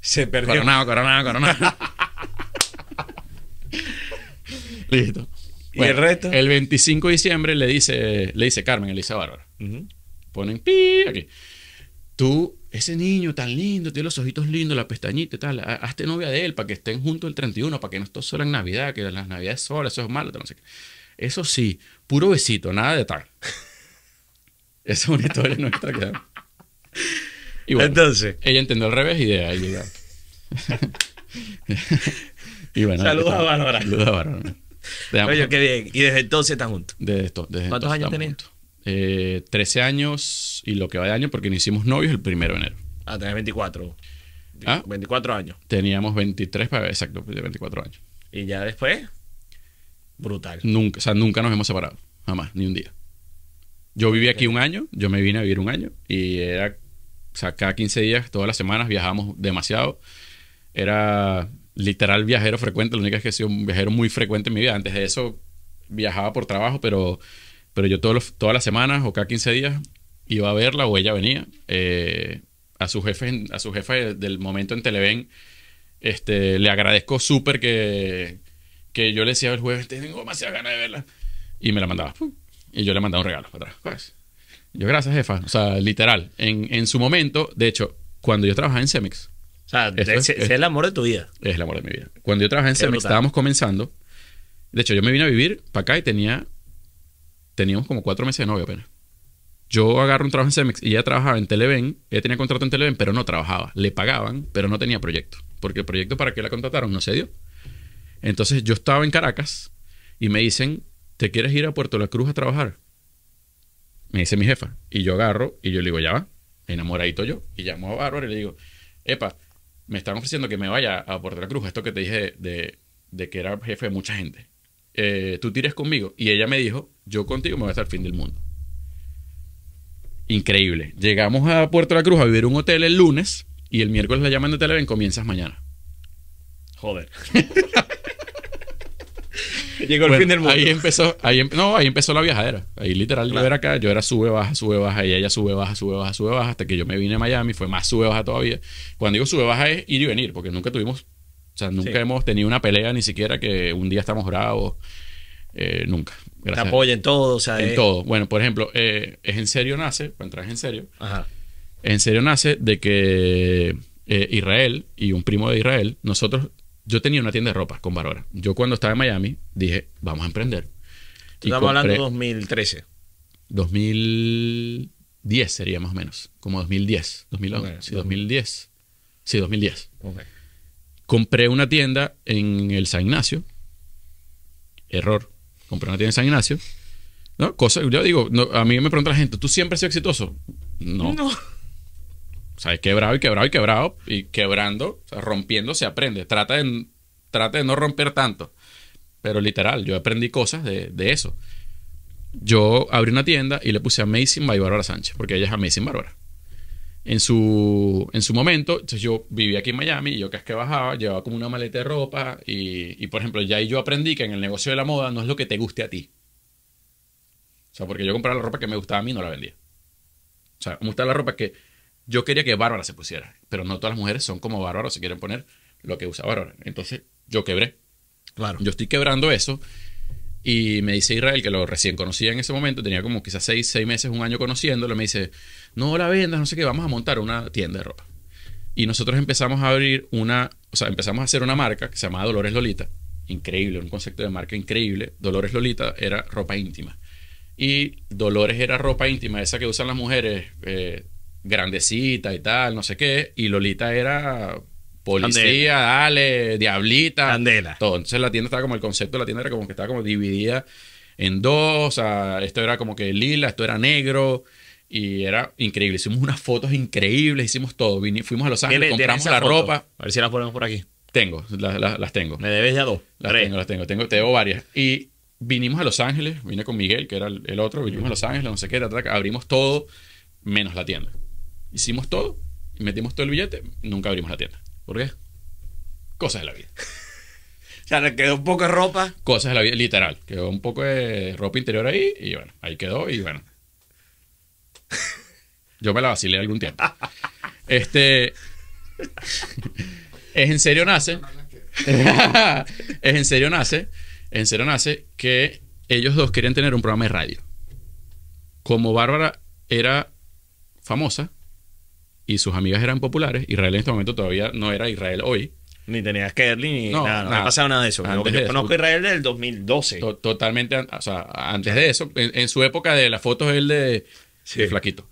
Se perdió. Coronado, coronado, coronado. Listo. ¿Y el resto? El 25 de diciembre le dice, le dice Carmen, Elisa Bárbara. Ponen pi aquí. Tú, ese niño tan lindo, tiene los ojitos lindos, la pestañita y tal, hazte novia de él para que estén juntos el 31, para que no estés sola en Navidad, que las Navidades solas, eso es malo, sé Eso sí, puro besito, nada de tal. Esa es una historia nuestra que... Y bueno, Entonces. Ella entendió al revés y de ahí llegamos Saludos a Bárbara. Saludos a Bárbara. Oye, qué bien. Y desde entonces están juntos. Desde esto, desde ¿Cuántos años tenías? Eh, 13 años y lo que va de año porque nos hicimos novios el primero de enero. Ah, tenés 24. ¿Ah? 24 años. Teníamos 23, exacto, de 24 años. ¿Y ya después? Brutal. Nunca, o sea, nunca nos hemos separado. Jamás, ni un día. Yo viví aquí un año, yo me vine a vivir un año y era, o sea, cada 15 días, todas las semanas viajamos demasiado. Era literal viajero frecuente, lo único es que he sido un viajero muy frecuente en mi vida. Antes de eso viajaba por trabajo, pero, pero yo todos todas las semanas o cada 15 días iba a verla o ella venía. Eh, a su jefe, a su del momento en Televen, este, le agradezco súper que, yo le decía el jueves, tengo demasiada ganas de verla. Y me la mandaba. Y yo le mandaba un regalo para atrás. Pues, yo, gracias, jefa. O sea, literal. En, su momento, de hecho, cuando yo trabajaba en Cemex. O sea, es, el amor de tu vida. Es el amor de mi vida. Cuando yo trabajaba en Cemex, estábamos comenzando. De hecho, yo me vine a vivir para acá y tenía. Teníamos como cuatro meses de novio apenas. Yo agarro un trabajo en Cemex y ella trabajaba en Televen. Ella tenía contrato en Televen, pero no trabajaba. Le pagaban, pero no tenía proyecto. Porque el proyecto para que la contrataron no se dio. Entonces yo estaba en Caracas y me dicen, ¿te quieres ir a Puerto La Cruz a trabajar? Me dice mi jefa. Y yo agarro y yo le digo, ya va, enamoradito yo. Y llamo a Bárbara y le digo, epa, me están ofreciendo que me vaya a Puerto La Cruz. Esto que te dije de, de, que era jefe de mucha gente. Eh, tú tires conmigo. Y ella me dijo, yo contigo me voy a el fin del mundo. Increíble. Llegamos a Puerto La Cruz a vivir un hotel el lunes y el miércoles la llaman de Televen, comienzas mañana. Joder. Llegó el fin del mundo. Ahí empezó, ahí, em, no, ahí empezó la viajadera. Ahí literal yo era acá, yo era sube, baja, sube, baja, y ella sube, baja, sube, baja, sube, baja, hasta que yo me vine a Miami, fue más sube, baja todavía. Cuando digo sube, baja es ir y venir, porque nunca tuvimos, o sea, nunca hemos tenido una pelea ni siquiera que un día estamos bravos, eh, nunca. Gracias. Te apoyen todo, o sea. En todo. Bueno, por ejemplo, eh, es en serio nace, para entrar en serio. Ajá. En serio nace de que eh, Israel y un primo de Israel, nosotros yo tenía una tienda de ropa con Barora. Yo cuando estaba en Miami dije, vamos a emprender. Estamos hablando de 2013. 2010 sería más o menos, como 2010, 2011, sí, 2010. Sí, 2010. Compré una tienda en el San Ignacio. Error. Compré una tienda en San Ignacio. ¿No? Cosa, yo digo, a mí me pregunta la gente, ¿tú siempre has sido exitoso? No. No. O sea, quebrado y quebrado y quebrado y quebrando, o sea, rompiendo se aprende. Trata de, trata de no romper tanto. Pero literal, yo aprendí cosas de, eso. Yo abrí una tienda y le puse Amazing by Bárbara Sánchez, porque ella es Amazing Bárbara. En su, en su momento, yo vivía aquí en Miami y yo que es que bajaba, llevaba como una maleta de ropa y, y, por ejemplo, ya ahí yo aprendí que en el negocio de la moda no es lo que te guste a ti. O sea, porque yo compraba la ropa que me gustaba a mí y no la vendía. O sea, me gustaba la ropa que yo quería que Bárbara se pusiera, pero no todas las mujeres son como Bárbara o se quieren poner lo que usa Bárbara. Entonces yo quebré. Claro. Yo estoy quebrando eso. Y me dice Israel, que lo recién conocía en ese momento, tenía como quizás seis, seis meses, un año conociéndolo, me dice, no la vendas, no sé qué, vamos a montar una tienda de ropa. Y nosotros empezamos a abrir una, o sea, empezamos a hacer una marca que se llamaba Dolores Lolita. Increíble, un concepto de marca increíble. Dolores Lolita era ropa íntima. Y Dolores era ropa íntima, esa que usan las mujeres, eh, grandecita y tal, no sé qué. Y Lolita era policía, dale, diablita. Candela. Entonces la tienda estaba como el concepto de la tienda era como que estaba como dividida en dos. O sea, esto era como que lila, esto era negro. Y era increíble. Hicimos unas fotos increíbles, hicimos todo. fuimos a Los Ángeles, compramos la ropa. A ver si las ponemos por aquí. Tengo, las tengo. Me debes ya dos. Las tengo, las tengo, tengo, te debo varias. Y vinimos a Los Ángeles, vine con Miguel, que era el, el otro, vinimos a Los Ángeles, no sé qué, abrimos todo, menos la tienda. Hicimos todo, metimos todo el billete, nunca abrimos la tienda. ¿Por qué? Cosas de la vida. o sea, le quedó un poco de ropa. Cosas de la vida, literal. Quedó un poco de ropa interior ahí y bueno, ahí quedó y bueno. Yo me la vacilé algún tiempo. Este. es en serio nace. es en serio nace. En serio nace que ellos dos querían tener un programa de radio. Como Bárbara era famosa, y sus amigas eran populares. Israel en este momento todavía no era Israel hoy. Ni tenía Kerly, ni nada, no ha pasado nada de eso. yo conozco a Israel del 2012. totalmente, o sea, antes de eso, en, su época de las fotos él de, flaquito.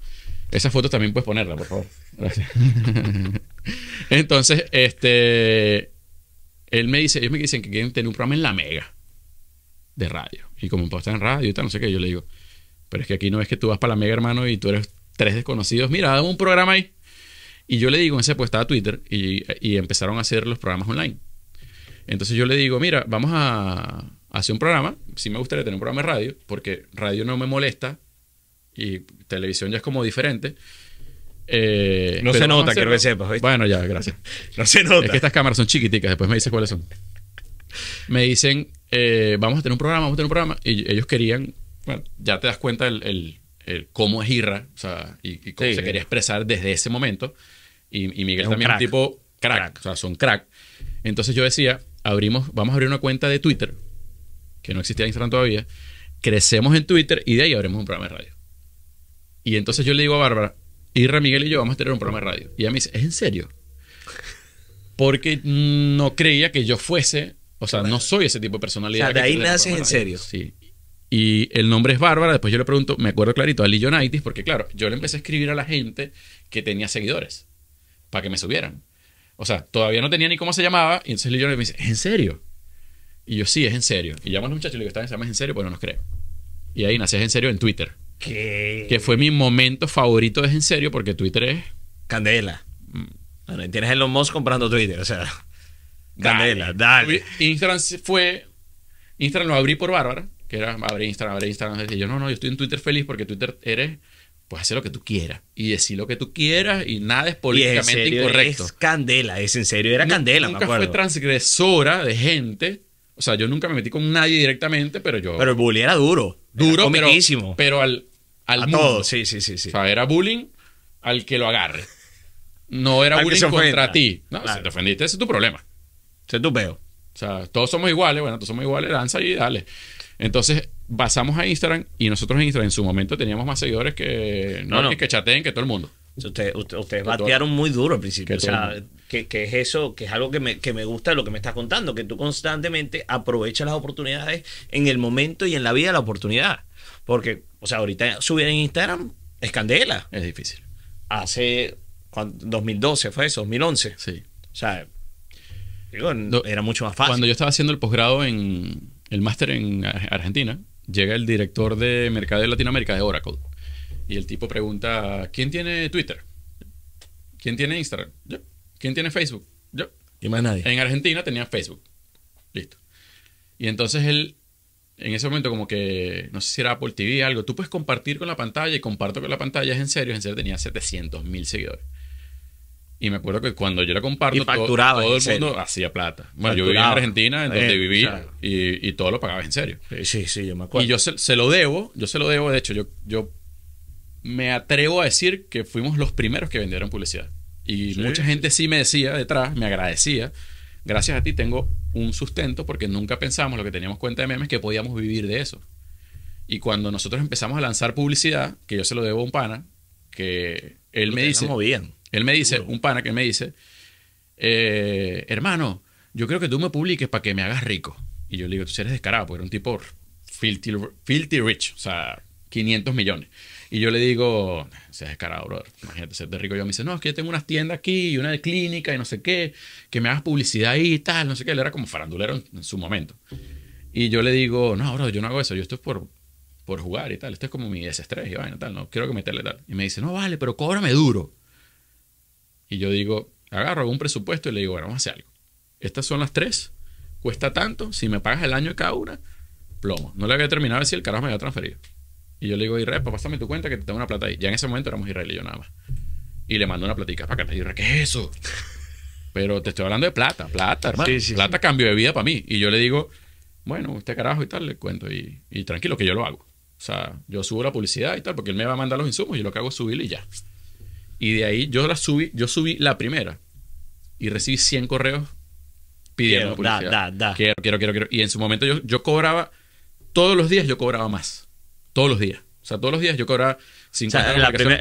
Esas fotos también puedes ponerla, por favor. Gracias. Entonces, este, él me dice, ellos me dicen que quieren tener un programa en la mega de radio. Y como programa pues, en radio y tal, no sé qué, yo le digo, pero es que aquí no es que tú vas para la mega, hermano, y tú eres tres desconocidos. Mira, dame un programa ahí. Y yo le digo, en ese pues estaba Twitter y, empezaron a hacer los programas online. Entonces yo le digo, mira, vamos a hacer un programa. Sí me gustaría tener un programa de radio, porque radio no me molesta y televisión ya es como diferente. Eh, no se nota, quiero que sepas. Bueno, ya, gracias. no se nota. Es que estas cámaras son chiquiticas, después me dices cuáles son. Me dicen, eh, vamos a tener un programa, vamos a tener un programa. Y ellos querían, bueno, ya te das cuenta el, cómo es Irra, o sea, y, cómo se quería expresar desde ese momento. Y, Miguel también es tipo crack, O sea, son crack. Entonces yo decía, abrimos, vamos a abrir una cuenta de Twitter, que no existía Instagram todavía. Crecemos en Twitter y de ahí abrimos un programa de radio. Y entonces yo le digo a Bárbara, Irra, Miguel y yo vamos a tener un programa de radio. Y ella me dice, ¿es en serio? Porque no creía que yo fuese, o sea, no soy ese tipo de personalidad. O sea, de ahí naces en serio. Sí. Y el nombre es Bárbara, después yo le pregunto, me acuerdo clarito, a Leonitis, porque claro, yo le empecé a escribir a la gente que tenía seguidores para que me subieran. O sea, todavía no tenía ni cómo se llamaba. Y entonces yo me dice, ¿es en serio? Y yo, sí, es en serio. Y llamamos a los muchachos y le digo, en serio? Pues no nos cree. Y ahí nací es en serio en Twitter. ¿Qué? Que fue mi momento favorito de es en serio porque Twitter es... Candela. Mm. a tienes Elon Musk comprando Twitter, o sea... Candela, dale. Instagram fue... Instagram lo abrí por Bárbara, que era abrir Instagram, abrir Instagram. Y yo, no, no, yo estoy en Twitter feliz porque Twitter eres pues hacer lo que tú quieras y decir lo que tú quieras y nada es políticamente incorrecto. Es candela, es en serio, era candela, nunca me acuerdo. fue transgresora de gente. O sea, yo nunca me metí con nadie directamente, pero yo. Pero el bullying era duro. Duro, era pero, al. al todo, sí, sí, sí, O sea, era bullying al que lo agarre. No era bullying contra ti. No, si te ofendiste, ese es tu problema. Ese es tu peo. O sea, todos somos iguales, bueno, todos somos iguales, danza y dale. Entonces, basamos a Instagram y nosotros en Instagram en su momento teníamos más seguidores que, no, que chateen que todo el mundo. Usted, ustedes batearon muy duro al principio. o sea, que, es eso, que es algo que me, gusta de lo que me estás contando, que tú constantemente aprovechas las oportunidades en el momento y en la vida la oportunidad. Porque, o sea, ahorita subir en Instagram es candela. Es difícil. Hace, cuando 2012 fue eso, 2011. Sí. O sea, digo, era mucho más fácil. Cuando yo estaba haciendo el posgrado en el máster en Argentina, llega el director de Mercado de Latinoamérica de Oracle y el tipo pregunta, ¿quién tiene Twitter? ¿Quién tiene Instagram? ¿Quién tiene Facebook? Yo. Y más nadie. En Argentina tenía Facebook. Listo. Y entonces él, en ese momento, como que, no sé si era Apple TV, algo, tú puedes compartir con la pantalla y comparto con la pantalla, es en serio, es en serio, tenía 700 mil seguidores. Y me acuerdo que cuando yo la comparto, todo, el mundo hacía plata. Bueno, yo vivía en Argentina, en donde eh, viví, y, y, todo lo pagaba en serio. Sí, sí, yo me acuerdo. Y yo se, lo debo, yo se lo debo, de hecho, yo, yo me atrevo a decir que fuimos los primeros que vendieron publicidad. Y mucha gente sí me decía detrás, me agradecía. Gracias a ti tengo un sustento porque nunca pensamos lo que teníamos cuenta de memes que podíamos vivir de eso. Y cuando nosotros empezamos a lanzar publicidad, que yo se lo debo a un pana, que él me dice... Él me dice, un pana que me dice, eh, hermano, yo creo que tú me publiques para que me hagas rico. Y yo le digo, tú eres descarado, porque era un tipo filthy, filthy rich, o sea, 500 millones. Y yo le digo, seas descarado, brother. Imagínate de rico. Y Yo me dice, no, es que yo tengo unas tiendas aquí y una clínica y no sé qué, que me hagas publicidad ahí y tal, no sé qué. Él era como farandulero en, su momento. Y yo le digo, no, brother, yo no hago eso, yo estoy por, por jugar y tal, esto es como mi desestrés y vaina, tal, no quiero que meterle tal. Y me dice, no, vale, pero cóbrame duro. Y yo digo, agarro un presupuesto y le digo, bueno, vamos a hacer algo. Estas son las tres, cuesta tanto, si me pagas el año de cada una, plomo. No le había terminado de decir, el carajo me había transferido. Y yo le digo, pues pásame tu cuenta que te tengo una plata ahí. Ya en ese momento éramos Israel y yo nada más. Y le mando una platica para te irre, ¿qué es eso? Pero te estoy hablando de plata, plata, hermano. plata cambio de vida para mí. Y yo le digo, bueno, este carajo y tal, le cuento. Y, tranquilo, que yo lo hago. O sea, yo subo la publicidad y tal, porque él me va a mandar los insumos y lo que hago es subir y ya. Y de ahí yo la subí, yo subí la primera y recibí 100 correos pidiendo publicidad. Da, Quiero, quiero, quiero, Y en su momento yo, yo cobraba, todos los días yo cobraba más. Todos los días. O sea, todos los días yo cobraba 50 o sea, la, primera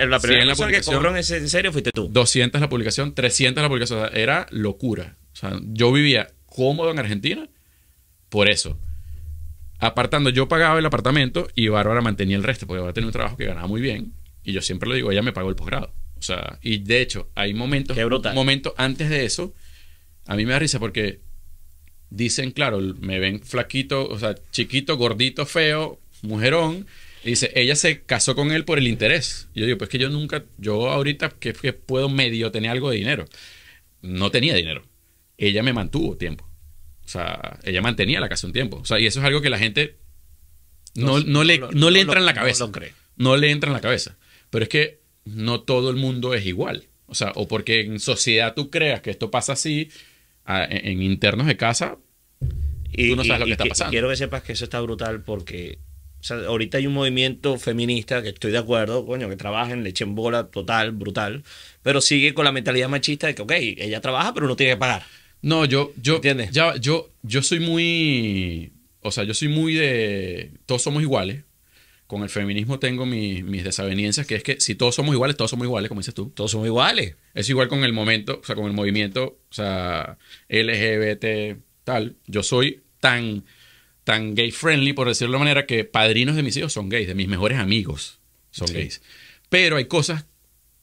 que cobró en, serio fuiste tú. 200 la publicación, 300 la publicación. O sea, era locura. O sea, yo vivía cómodo en Argentina por eso. Apartando, yo pagaba el apartamento y Bárbara mantenía el resto, porque ahora tenía un trabajo que ganaba muy bien. Y yo siempre lo digo, ella me pagó el posgrado y de hecho, hay momentos, antes de eso, a mí me da risa porque dicen, claro, me ven flaquito, o sea, chiquito, gordito, feo, mujerón. Y dice, ella se casó con él por el interés. yo digo, pues que yo nunca, yo ahorita que, puedo medio tener algo de dinero. No tenía dinero. Ella me mantuvo tiempo. O sea, ella mantenía la casa un tiempo. O sea, y eso es algo que la gente no, le, entra en la cabeza. No, no le entra en la cabeza. Pero es que no todo el mundo es igual. O sea, o porque en sociedad tú creas que esto pasa así, ah, en, internos de casa, y, tú no sabes lo que está pasando. quiero que sepas que eso está brutal porque o sea, ahorita hay un movimiento feminista que estoy de acuerdo, coño, que trabajen, le echen bola, total, brutal, pero sigue con la mentalidad machista de que, ok, ella trabaja, pero no tiene que pagar. No, yo, yo, yo, yo soy muy, o sea, yo soy muy de, todos somos iguales, con el feminismo tengo mis desaveniencias, que es que si todos somos iguales, todos somos iguales, como dices tú. Todos somos iguales. Es igual con el momento, o sea, con el movimiento, o sea, LGBT, tal. Yo soy tan, tan gay friendly, por decirlo de la manera, que padrinos de mis hijos son gays, de mis mejores amigos son gays. Pero hay cosas,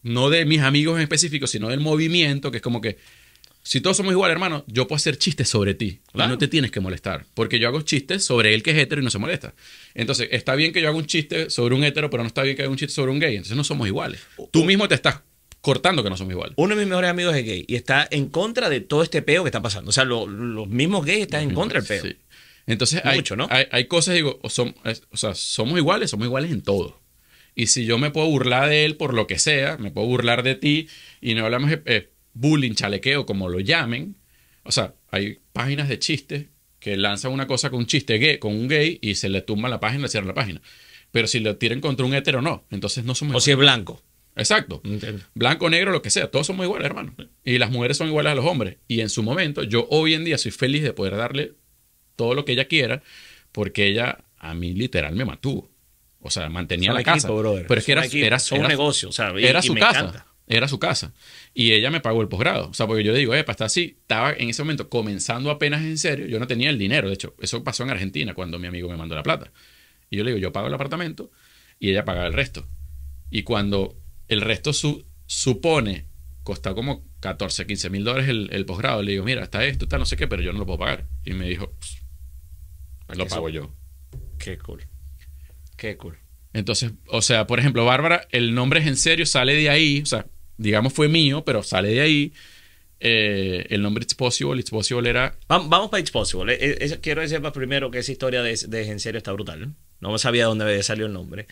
no de mis amigos en específico, sino del movimiento, que es como que si todos somos iguales, hermano, yo puedo hacer chistes sobre ti. no te tienes que molestar. Porque yo hago chistes sobre él que es hetero y no se molesta. Entonces, está bien que yo haga un chiste sobre un hetero, pero no está bien que haga un chiste sobre un gay. Entonces, no somos iguales. Tú mismo te estás cortando que no somos iguales. Uno de mis mejores amigos es gay y está en contra de todo este peo que está pasando. O sea, los mismos gays están en contra del peo. Entonces, hay, hay, cosas, digo, o, son, o sea, somos iguales, somos iguales en todo. Y si yo me puedo burlar de él por lo que sea, me puedo burlar de ti y no hablamos eh, eh, bullying, chalequeo, como lo llamen. O sea, hay páginas de chistes que lanzan una cosa con un chiste gay, con un gay y se le tumba la página, le cierran la página. Pero si lo tiran contra un hetero, no. Entonces no somos. O si es blanco. Exacto. Blanco, negro, lo que sea. Todos somos iguales, hermano. Y las mujeres son iguales a los hombres. Y en su momento, yo hoy en día soy feliz de poder darle todo lo que ella quiera, porque ella a mí literal me mantuvo. O sea, mantenía la casa. Pero es que era, su era, negocio. O sea, era su casa era su casa. Y ella me pagó el posgrado. O sea, porque yo digo, epa, estar así. Estaba en ese momento comenzando apenas en serio. Yo no tenía el dinero. De hecho, eso pasó en Argentina cuando mi amigo me mandó la plata. Y yo le digo, yo pago el apartamento y ella paga el resto. Y cuando el resto supone, cuesta como 14, 15 mil dólares el, el posgrado, le digo, mira, está esto, está no sé qué, pero yo no lo puedo pagar. Y me dijo, lo pago yo. Qué cool. Qué cool. Entonces, o sea, por ejemplo, Bárbara, el nombre es en serio, sale de ahí, o sea, digamos, fue mío, pero sale de ahí. Eh, el nombre It's Possible, It's era... Vamos, para It's Possible. Eh, eh, quiero decir primero que esa historia de, de En Serio está brutal. No sabía dónde salió el nombre.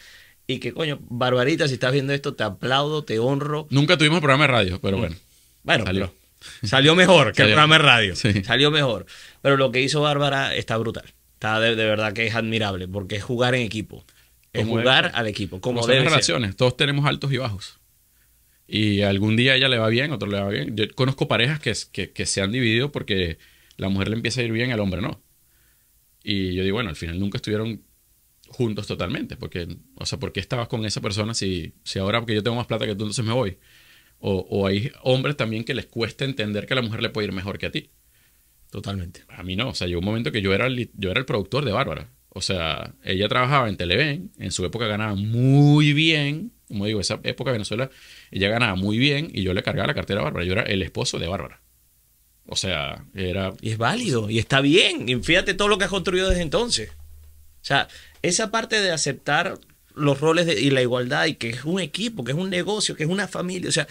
Y que, coño, Barbarita, si estás viendo esto, te aplaudo, te honro. Nunca tuvimos programa de radio, pero mm. bueno. Bueno, salió, salió mejor que el programa de radio. Salió mejor. Pero lo que hizo Bárbara está brutal. Está de, verdad que es admirable, porque es jugar en equipo. Es jugar pues. al equipo. Como, como son las relaciones, todos tenemos altos y bajos. Y algún día a ella le va bien, otro le va bien. Yo conozco parejas que, que, se han dividido porque la mujer le empieza a ir bien, al hombre no. Y yo digo, bueno, al final nunca estuvieron juntos totalmente. Porque, o sea, ¿por qué estabas con esa persona si, si ahora porque yo tengo más plata que tú, entonces me voy? O, hay hombres también que les cuesta entender que a la mujer le puede ir mejor que a ti. Totalmente. A mí no. O sea, llegó un momento que yo era yo era el productor de Bárbara. O sea, ella trabajaba en Televen, en su época ganaba muy bien, como digo, esa época Venezuela, ella ganaba muy bien y yo le cargaba la cartera a Bárbara. Yo era el esposo de Bárbara. O sea, era. Y es válido, y está bien. Y fíjate todo lo que has construido desde entonces. O sea, esa parte de aceptar los roles y la igualdad y que es un equipo, que es un negocio, que es una familia. O sea,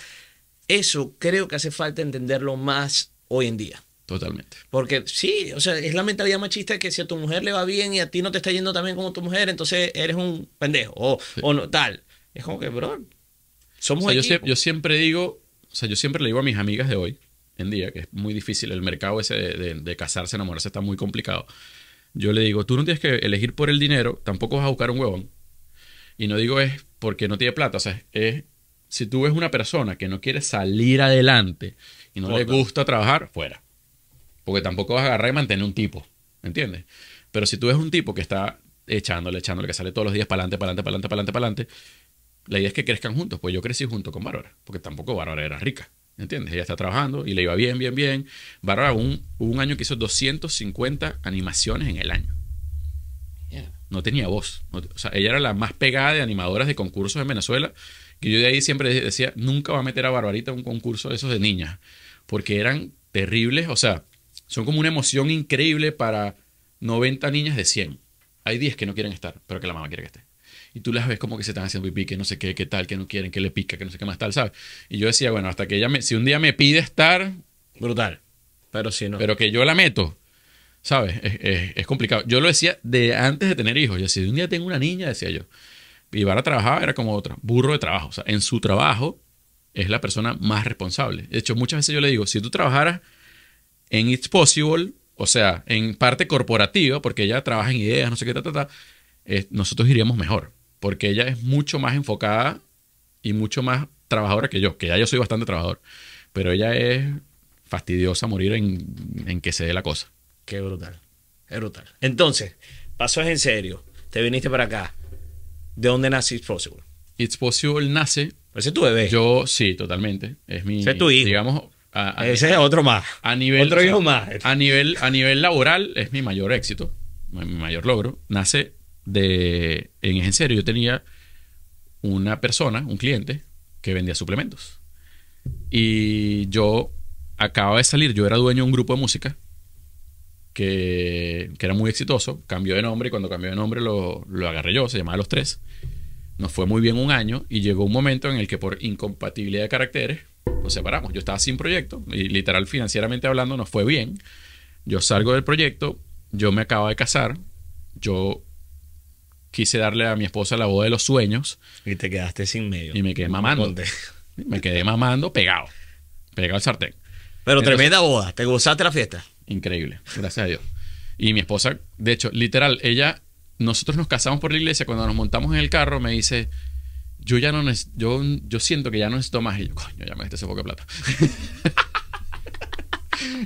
eso creo que hace falta entenderlo más hoy en día. Totalmente. Porque sí, o sea, es la mentalidad machista que si a tu mujer le va bien y a ti no te está yendo tan bien como tu mujer, entonces eres un pendejo o, o no, tal. Es como que, bro, somos o sea, yo, siempre digo, o sea, yo siempre le digo a mis amigas de hoy, en día, que es muy difícil, el mercado ese de, casarse, enamorarse está muy complicado. Yo le digo, tú no tienes que elegir por el dinero, tampoco vas a buscar un huevón. Y no digo es porque no tiene plata, o sea, es si tú ves una persona que no quiere salir adelante y no le gusta trabajar, fuera. Porque tampoco vas a agarrar y mantener un tipo, ¿entiendes? Pero si tú ves un tipo que está echándole, echándole, que sale todos los días para adelante, para adelante, para adelante, para adelante, para adelante, la idea es que crezcan juntos, pues yo crecí junto con Bárbara, porque tampoco Bárbara era rica, ¿entiendes? Ella está trabajando y le iba bien, bien, bien. Bárbara un, un año que hizo 250 animaciones en el año. No tenía voz. o sea, ella era la más pegada de animadoras de concursos en Venezuela, que yo de ahí siempre decía, nunca va a meter a Barbarita en un concurso de esos de niñas, porque eran terribles, o sea, son como una emoción increíble para 90 niñas de 100. Hay 10 que no quieren estar, pero que la mamá quiere que esté y tú las ves como que se están haciendo pipí, que no sé qué, qué tal, que no quieren, que le pica, que no sé qué más tal, ¿sabes? Y yo decía, bueno, hasta que ella me, si un día me pide estar, brutal. Pero si no. Pero que yo la meto, ¿sabes? Es, complicado. Yo lo decía de antes de tener hijos. Yo decía, si un día tengo una niña, decía yo. Y a trabajar era como otra, burro de trabajo. O sea, en su trabajo es la persona más responsable. De hecho, muchas veces yo le digo, si tú trabajaras en It's Possible, o sea, en parte corporativa, porque ella trabaja en ideas, no sé qué, ta, eh, nosotros iríamos mejor porque ella es mucho más enfocada y mucho más trabajadora que yo, que ya yo soy bastante trabajador, pero ella es fastidiosa morir en, que se dé la cosa. Qué brutal, es brutal. Entonces, pasos en serio, te viniste para acá. ¿De dónde nace It's Possible? It's Possible nace... Ese es tu bebé. Yo, sí, totalmente. Es mi... Ese es tu hijo. Digamos, Ese es otro más. otro hijo más. A nivel, a nivel laboral es mi mayor éxito, mi mayor logro. Nace de, en serio yo tenía una persona, un cliente, que vendía suplementos. Y yo acababa de salir, yo era dueño de un grupo de música que, que era muy exitoso, cambió de nombre y cuando cambió de nombre lo, lo agarré yo, se llamaba Los Tres. Nos fue muy bien un año y llegó un momento en el que por incompatibilidad de caracteres nos separamos. Yo estaba sin proyecto y literal financieramente hablando nos fue bien. Yo salgo del proyecto, yo me acabo de casar, yo quise darle a mi esposa la boda de los sueños. Y te quedaste sin medio. Y me quedé mamando. Me quedé mamando pegado. Pegado al sartén. Pero tremenda boda. ¿Te gozaste la fiesta? Increíble. Gracias a Dios. Y mi esposa, de hecho, literal, ella, nosotros nos casamos por la iglesia. Cuando nos montamos en el carro, me dice, yo ya no yo, yo siento que ya no necesito más. Y yo, coño, ya me ese poco de plata.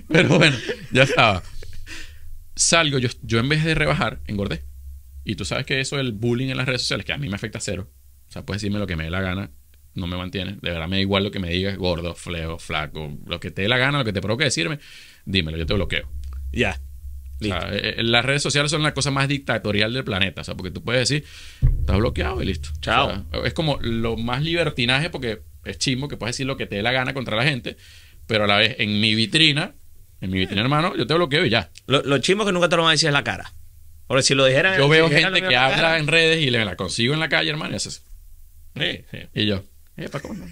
Pero bueno, ya estaba. Salgo, yo, yo en vez de rebajar, engordé. Y tú sabes que eso el bullying en las redes sociales, que a mí me afecta cero. O sea, puedes decirme lo que me dé la gana, no me mantiene. De verdad me da igual lo que me digas, gordo, fleo, flaco, lo que te dé la gana, lo que te provoque decirme, dímelo, yo te bloqueo. Ya. Eh, eh, las redes sociales son la cosa más dictatorial del planeta, o sea, porque tú puedes decir, estás bloqueado y listo. Chao. es como lo más libertinaje porque es chismo que puedes decir lo que te dé la gana contra la gente, pero a la vez en mi vitrina, en mi vitrina, eh. hermano, yo te bloqueo y ya. Lo, lo chismo que nunca te lo van a decir es la cara. Ahora, si lo dijeran. Yo veo gente que habla en redes y le la consigo en la calle, hermano, y haces. Eh, sí, Y yo, eh, ¿para cómo?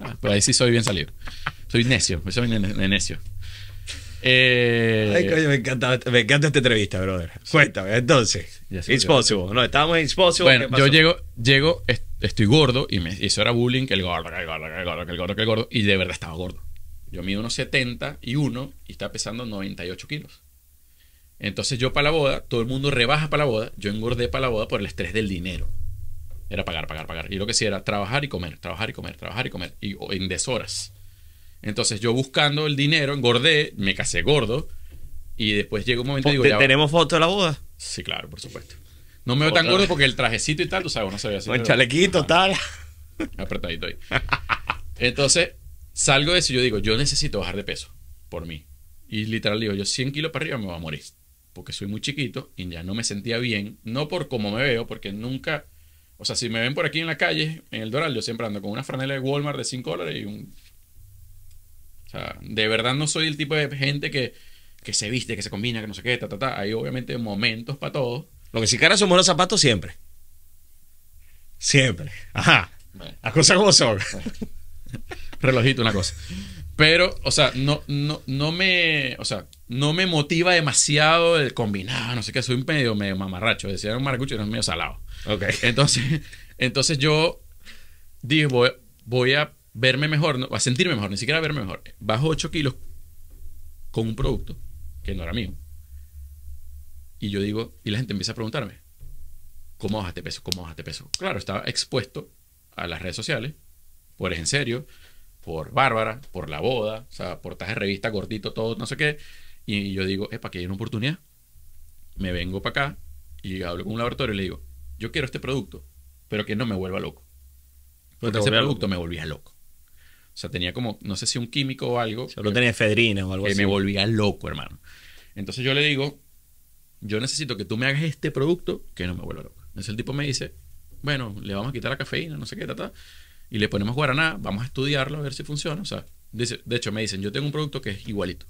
Ah, pero ahí sí soy bien salido. Soy necio, soy necio. Eh, Ay, coño, me encanta, me encanta esta entrevista, brother. Cuéntame, entonces. It's possible. No, estábamos en It's possible. Bueno, yo llego, llego, estoy gordo y, me, eso era bullying, que el gordo, que el gordo, que el gordo, que el gordo, que el gordo. Y de verdad estaba gordo. Yo mido unos 71 y uno y estaba pesando 98 kilos. Entonces yo para la boda, todo el mundo rebaja para la boda, yo engordé para la boda por el estrés del dinero. Era pagar, pagar, pagar. Y lo que sí era trabajar y comer, trabajar y comer, trabajar y comer, y en deshoras. Entonces yo buscando el dinero, engordé, me casé gordo, y después llega un momento y digo, ¿Tenemos foto de la boda? Sí, claro, por supuesto. No me veo tan gordo porque el trajecito y tal, tú sabes, no sabía así. Un chalequito, tal. Apretadito ahí. Entonces, salgo de eso y yo digo, yo necesito bajar de peso por mí. Y literal digo, yo 100 kilos para arriba me voy a morir porque soy muy chiquito y ya no me sentía bien, no por cómo me veo, porque nunca, o sea, si me ven por aquí en la calle, en el Doral, yo siempre ando con una franela de Walmart de 5 dólares y un... O sea, de verdad no soy el tipo de gente que, se viste, que se combina, que no sé qué, ta, ta, ta. Hay obviamente momentos para todos Lo que sí cara son los zapatos siempre. Siempre. Ajá. A Las cosas como son. Relojito, una cosa. Pero, o sea, no, no, no me. O sea, no me motiva demasiado el combinado, no sé qué, soy un medio, medio mamarracho. Decía un maracucho y no medio salado. Ok. Entonces, entonces yo dije, voy, a verme mejor, no, a sentirme mejor, ni siquiera a verme mejor. Bajo 8 kilos con un producto que no era mío. Y yo digo, y la gente empieza a preguntarme, ¿cómo bajaste peso? ¿Cómo bajaste peso? Claro, estaba expuesto a las redes sociales, por en serio, por Bárbara, por la boda, o sea, portaje de revista cortito, todo, no sé qué. Y yo digo, para que hay una oportunidad. Me vengo para acá y hablo con un laboratorio y le digo, yo quiero este producto, pero que no me vuelva loco. Porque ese producto me volvía loco. O sea, tenía como, no sé si un químico o algo. Solo tenía efedrina o algo así. Que me volvía loco, hermano. Entonces yo le digo, yo necesito que tú me hagas este producto que no me vuelva loco. Entonces el tipo me dice, bueno, le vamos a quitar la cafeína, no sé qué, ta, ta y le ponemos guaraná, vamos a estudiarlo a ver si funciona. O sea, de hecho me dicen, yo tengo un producto que es igualito,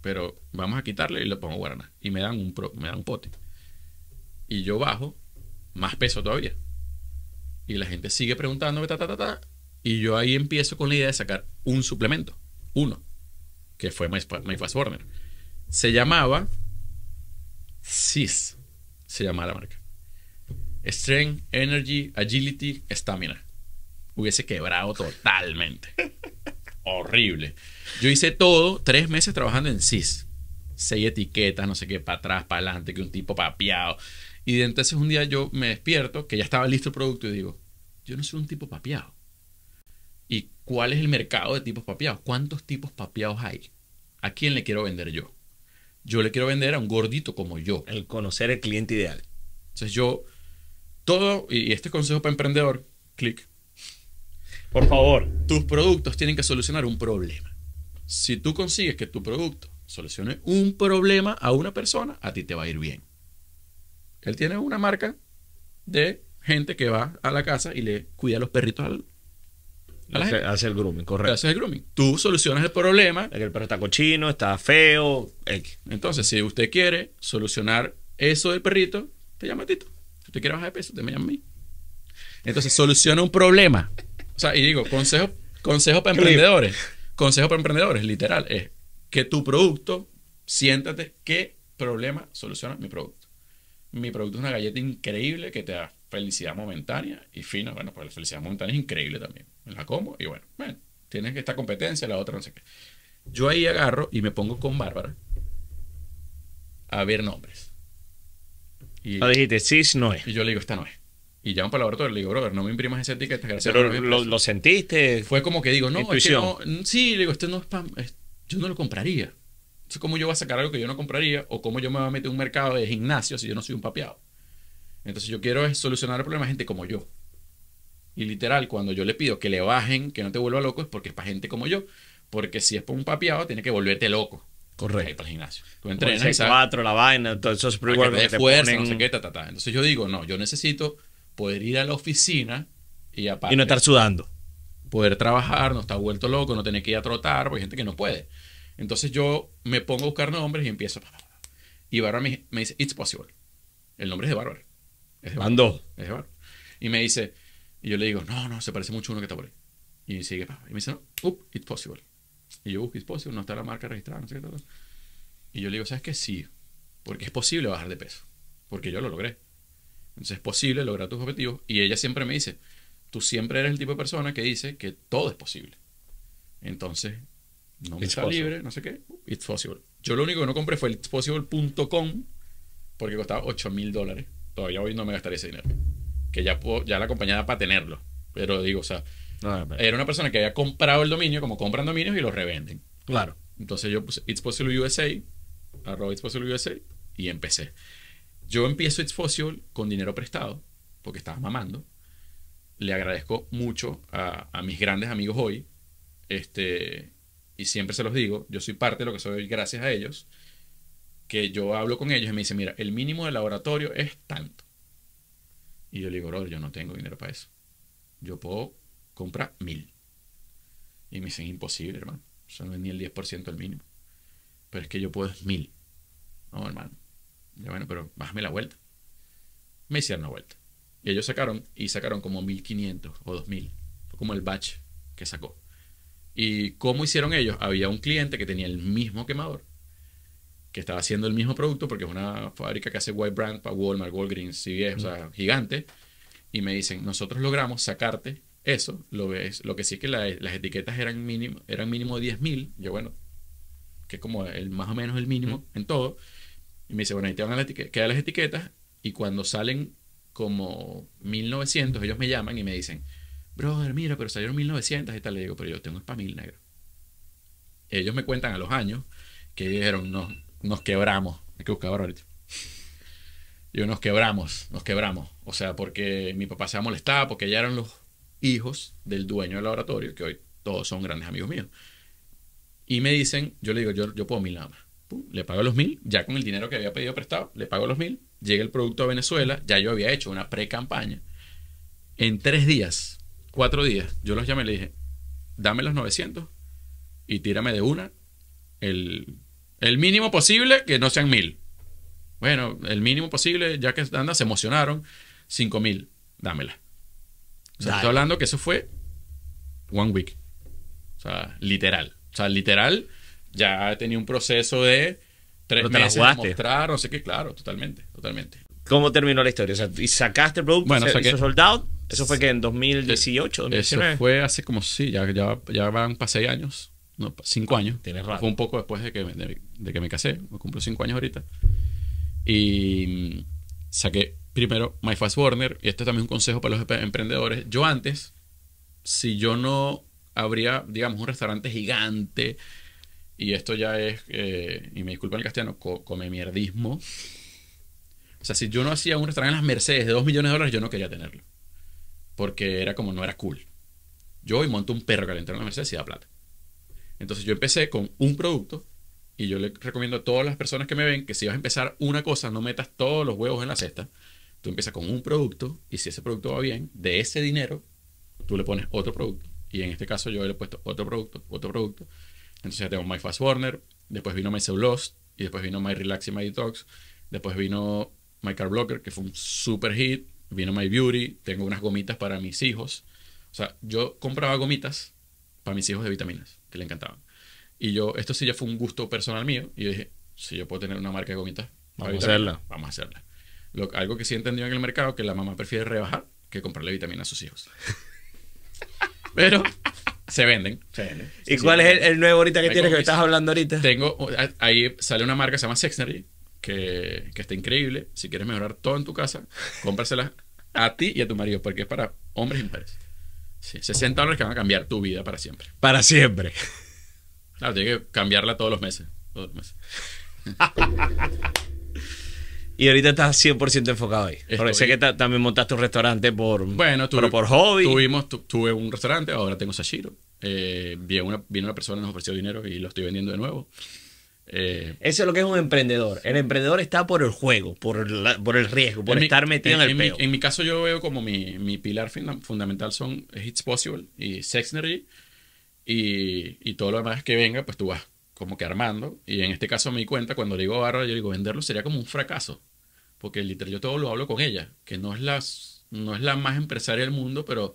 pero vamos a quitarle y le pongo guaraná. Y me dan un, me un pote. Y yo bajo más peso todavía. Y la gente sigue preguntándome, ta, ta, ta, Y yo ahí empiezo con la idea de sacar un suplemento. Uno. Que fue My, Fast Burner. Se llamaba CIS Se llamaba la marca. Strength, Energy, Agility, Stamina hubiese quebrado totalmente. Horrible. Yo hice todo, tres meses trabajando en CIS. Seis etiquetas, no sé qué, para atrás, para adelante, que un tipo papeado. Y de entonces un día yo me despierto, que ya estaba listo el producto, y digo, yo no soy un tipo papeado. ¿Y cuál es el mercado de tipos papeados? ¿Cuántos tipos papeados hay? ¿A quién le quiero vender yo? Yo le quiero vender a un gordito como yo. El conocer el cliente ideal. Entonces yo, todo, y este consejo para emprendedor, clic, por favor. Tus productos tienen que solucionar un problema. Si tú consigues que tu producto solucione un problema a una persona, a ti te va a ir bien. Él tiene una marca de gente que va a la casa y le cuida a los perritos al, hace, el grooming, correcto. Hace el grooming. Tú solucionas el problema. El perro está cochino, está feo. Entonces, si usted quiere solucionar eso del perrito, te llama a Tito. Si usted quiere bajar de peso, te llama a mí. Entonces, soluciona un problema. O sea, y digo, consejo, consejo para emprendedores. Consejo para emprendedores, literal, es que tu producto, siéntate, ¿qué problema soluciona mi producto? Mi producto es una galleta increíble que te da felicidad momentánea y fina. Bueno, pues la felicidad momentánea es increíble también. La como y bueno, bueno, tienes esta competencia, la otra no sé qué. Yo ahí agarro y me pongo con Bárbara a ver nombres. Y, ah, dijiste, sí, no es. Y yo le digo, esta no es. Y llamo para el laboratorio y le digo, brother, no me imprimas esa etiqueta. Gracias Pero lo, sentiste. Fue como que digo, no, es que mm, Sí, le digo, esto no es para... yo no lo compraría. Entonces, ¿cómo yo voy a sacar algo que yo no compraría? ¿O cómo yo me voy a meter en un mercado de gimnasio si yo no soy un papeado? Entonces, yo quiero solucionar el problema de gente como yo. Y literal, cuando yo le pido que le bajen, que no te vuelva loco, es porque es para gente como yo. Porque si es para un papeado, tiene que volverte loco. Correcto. el gimnasio. entrenas. cuatro, la vaina, todo eso Entonces yo digo, no, yo necesito poder ir a la oficina y Y no estar sudando. Poder trabajar, no estar vuelto loco, no tener que ir a trotar, porque hay gente que no puede. Entonces yo me pongo a buscar nombres y empiezo. Y Bárbara me, dice, It's possible. El nombre es de Bárbara. Es de Es de Y me dice, y yo le digo, no, no, se parece mucho a uno que está por ahí. Y sigue, y me dice, no, it's possible. Y yo it's possible, no está la marca registrada, no Y yo le digo, ¿sabes qué? Sí, porque es posible bajar de peso. Porque yo lo logré. Entonces es posible lograr tus objetivos. Y ella siempre me dice, tú siempre eres el tipo de persona que dice que todo es posible. Entonces, no me está libre, no sé qué. It's possible. Yo lo único que no compré fue el it'spossible.com porque costaba 8 mil dólares. Todavía hoy no me gastaría ese dinero. Que ya, ya la compañía para tenerlo. Pero digo, o sea, era una persona que había comprado el dominio, como compran dominios y lo revenden. Claro. Entonces yo puse It's Possible arroba y empecé. Yo empiezo It's Fossil con dinero prestado, porque estaba mamando. Le agradezco mucho a, mis grandes amigos hoy. Este, y siempre se los digo, yo soy parte de lo que soy gracias a ellos. Que yo hablo con ellos y me dicen, mira, el mínimo del laboratorio es tanto. Y yo le digo, yo no tengo dinero para eso. Yo puedo comprar mil. Y me dicen, imposible, hermano. Eso sea, no es ni el 10% el mínimo. Pero es que yo puedo es mil. No, hermano ya bueno, pero bájame la vuelta. Me hicieron la vuelta. Y ellos sacaron, y sacaron como 1500 o 2000. Fue como el batch que sacó. ¿Y cómo hicieron ellos? Había un cliente que tenía el mismo quemador, que estaba haciendo el mismo producto, porque es una fábrica que hace white brand para Walmart, Walgreens, CVS, o sea, gigante. Y me dicen, nosotros logramos sacarte eso. Lo, ves, lo que sí que las etiquetas eran mínimo, eran mínimo 10.000. Yo, bueno, que es como el, más o menos el mínimo en todo y me dice, bueno, ahí te van a etiquetas quedan las etiquetas. Y cuando salen como 1900, ellos me llaman y me dicen, brother, mira, pero salieron 1900 y tal. Le digo, pero yo tengo es para negro. Ellos me cuentan a los años que dijeron, no, nos quebramos. Hay que buscar ahorita. Yo nos quebramos, nos quebramos. O sea, porque mi papá se molestado porque ya eran los hijos del dueño del laboratorio, que hoy todos son grandes amigos míos. Y me dicen, yo le digo, yo, yo puedo mil nada le pago los mil, ya con el dinero que había pedido prestado, le pago los mil, llega el producto a Venezuela, ya yo había hecho una pre-campaña. En tres días, cuatro días, yo los llamé y le dije, dame los 900 y tírame de una el, el mínimo posible que no sean mil. Bueno, el mínimo posible, ya que anda, se emocionaron, cinco mil, dámela. O sea, estoy hablando que eso fue one week. O sea, literal. O sea, literal ya tenía un proceso de tres meses mostrar, no sé qué, claro, totalmente, totalmente. ¿Cómo terminó la historia? O sea, ¿y sacaste el producto? Bueno, sold out? ¿Eso fue que en 2018, Eso fue hace como, sí, ya, ya, ya van para seis años, no, cinco años. Tienes Fue un poco después de que, de, de que me casé, me cumplo cinco años ahorita. Y mm, saqué primero My Fast Warner, y esto también es un consejo para los emprendedores. Yo antes, si yo no habría, digamos, un restaurante gigante y esto ya es, eh, y me disculpan el castellano, come mierdismo. O sea, si yo no hacía un restaurante en las Mercedes de 2 millones de dólares, yo no quería tenerlo. Porque era como, no era cool. Yo hoy monto un perro entrar en las Mercedes y da plata. Entonces yo empecé con un producto y yo le recomiendo a todas las personas que me ven que si vas a empezar una cosa, no metas todos los huevos en la cesta. Tú empiezas con un producto y si ese producto va bien, de ese dinero, tú le pones otro producto. Y en este caso yo le he puesto otro producto, otro producto. Entonces ya tengo My Fast Warner, después vino My Cell Lost, y después vino My Relax y My Detox, después vino My Car Blocker, que fue un super hit, vino My Beauty, tengo unas gomitas para mis hijos. O sea, yo compraba gomitas para mis hijos de vitaminas, que le encantaban. Y yo, esto sí ya fue un gusto personal mío, y yo dije, si yo puedo tener una marca de gomitas, vamos a hacerla. Vamos a hacerla. algo que sí he entendido en el mercado, que la mamá prefiere rebajar que comprarle vitaminas a sus hijos. Pero se venden. ¿Y cuál es el, nuevo ahorita que tienes que estás hablando ahorita? Tengo, ahí sale una marca que se llama Sexnery, que, que está increíble. Si quieres mejorar todo en tu casa, cómprasela a ti y a tu marido, porque es para hombres y mujeres. Sí, 60 dólares que van a cambiar tu vida para siempre. Para siempre. Claro, tienes que cambiarla todos los meses. Todos los meses. Y ahorita estás 100% enfocado ahí. sé que también montaste un restaurante por, bueno, tuve, hobby. Tuvimos, tuve un restaurante, ahora tengo Sashiro. Eh, vino, una, vino persona, nos ofreció dinero y lo estoy vendiendo de nuevo. Eh, Eso es lo que es un emprendedor. El emprendedor está por el juego, por, el riesgo, por estar metido en, el peo. en mi caso yo veo como mi, mi pilar fundamental son It's Possible y Sexnery y, y todo lo demás que venga, pues tú vas como que armando, y en este caso me di cuenta, cuando le digo a Bárbara, yo digo, venderlo sería como un fracaso, porque literal yo todo lo hablo con ella, que no es la, no es más empresaria del mundo, pero,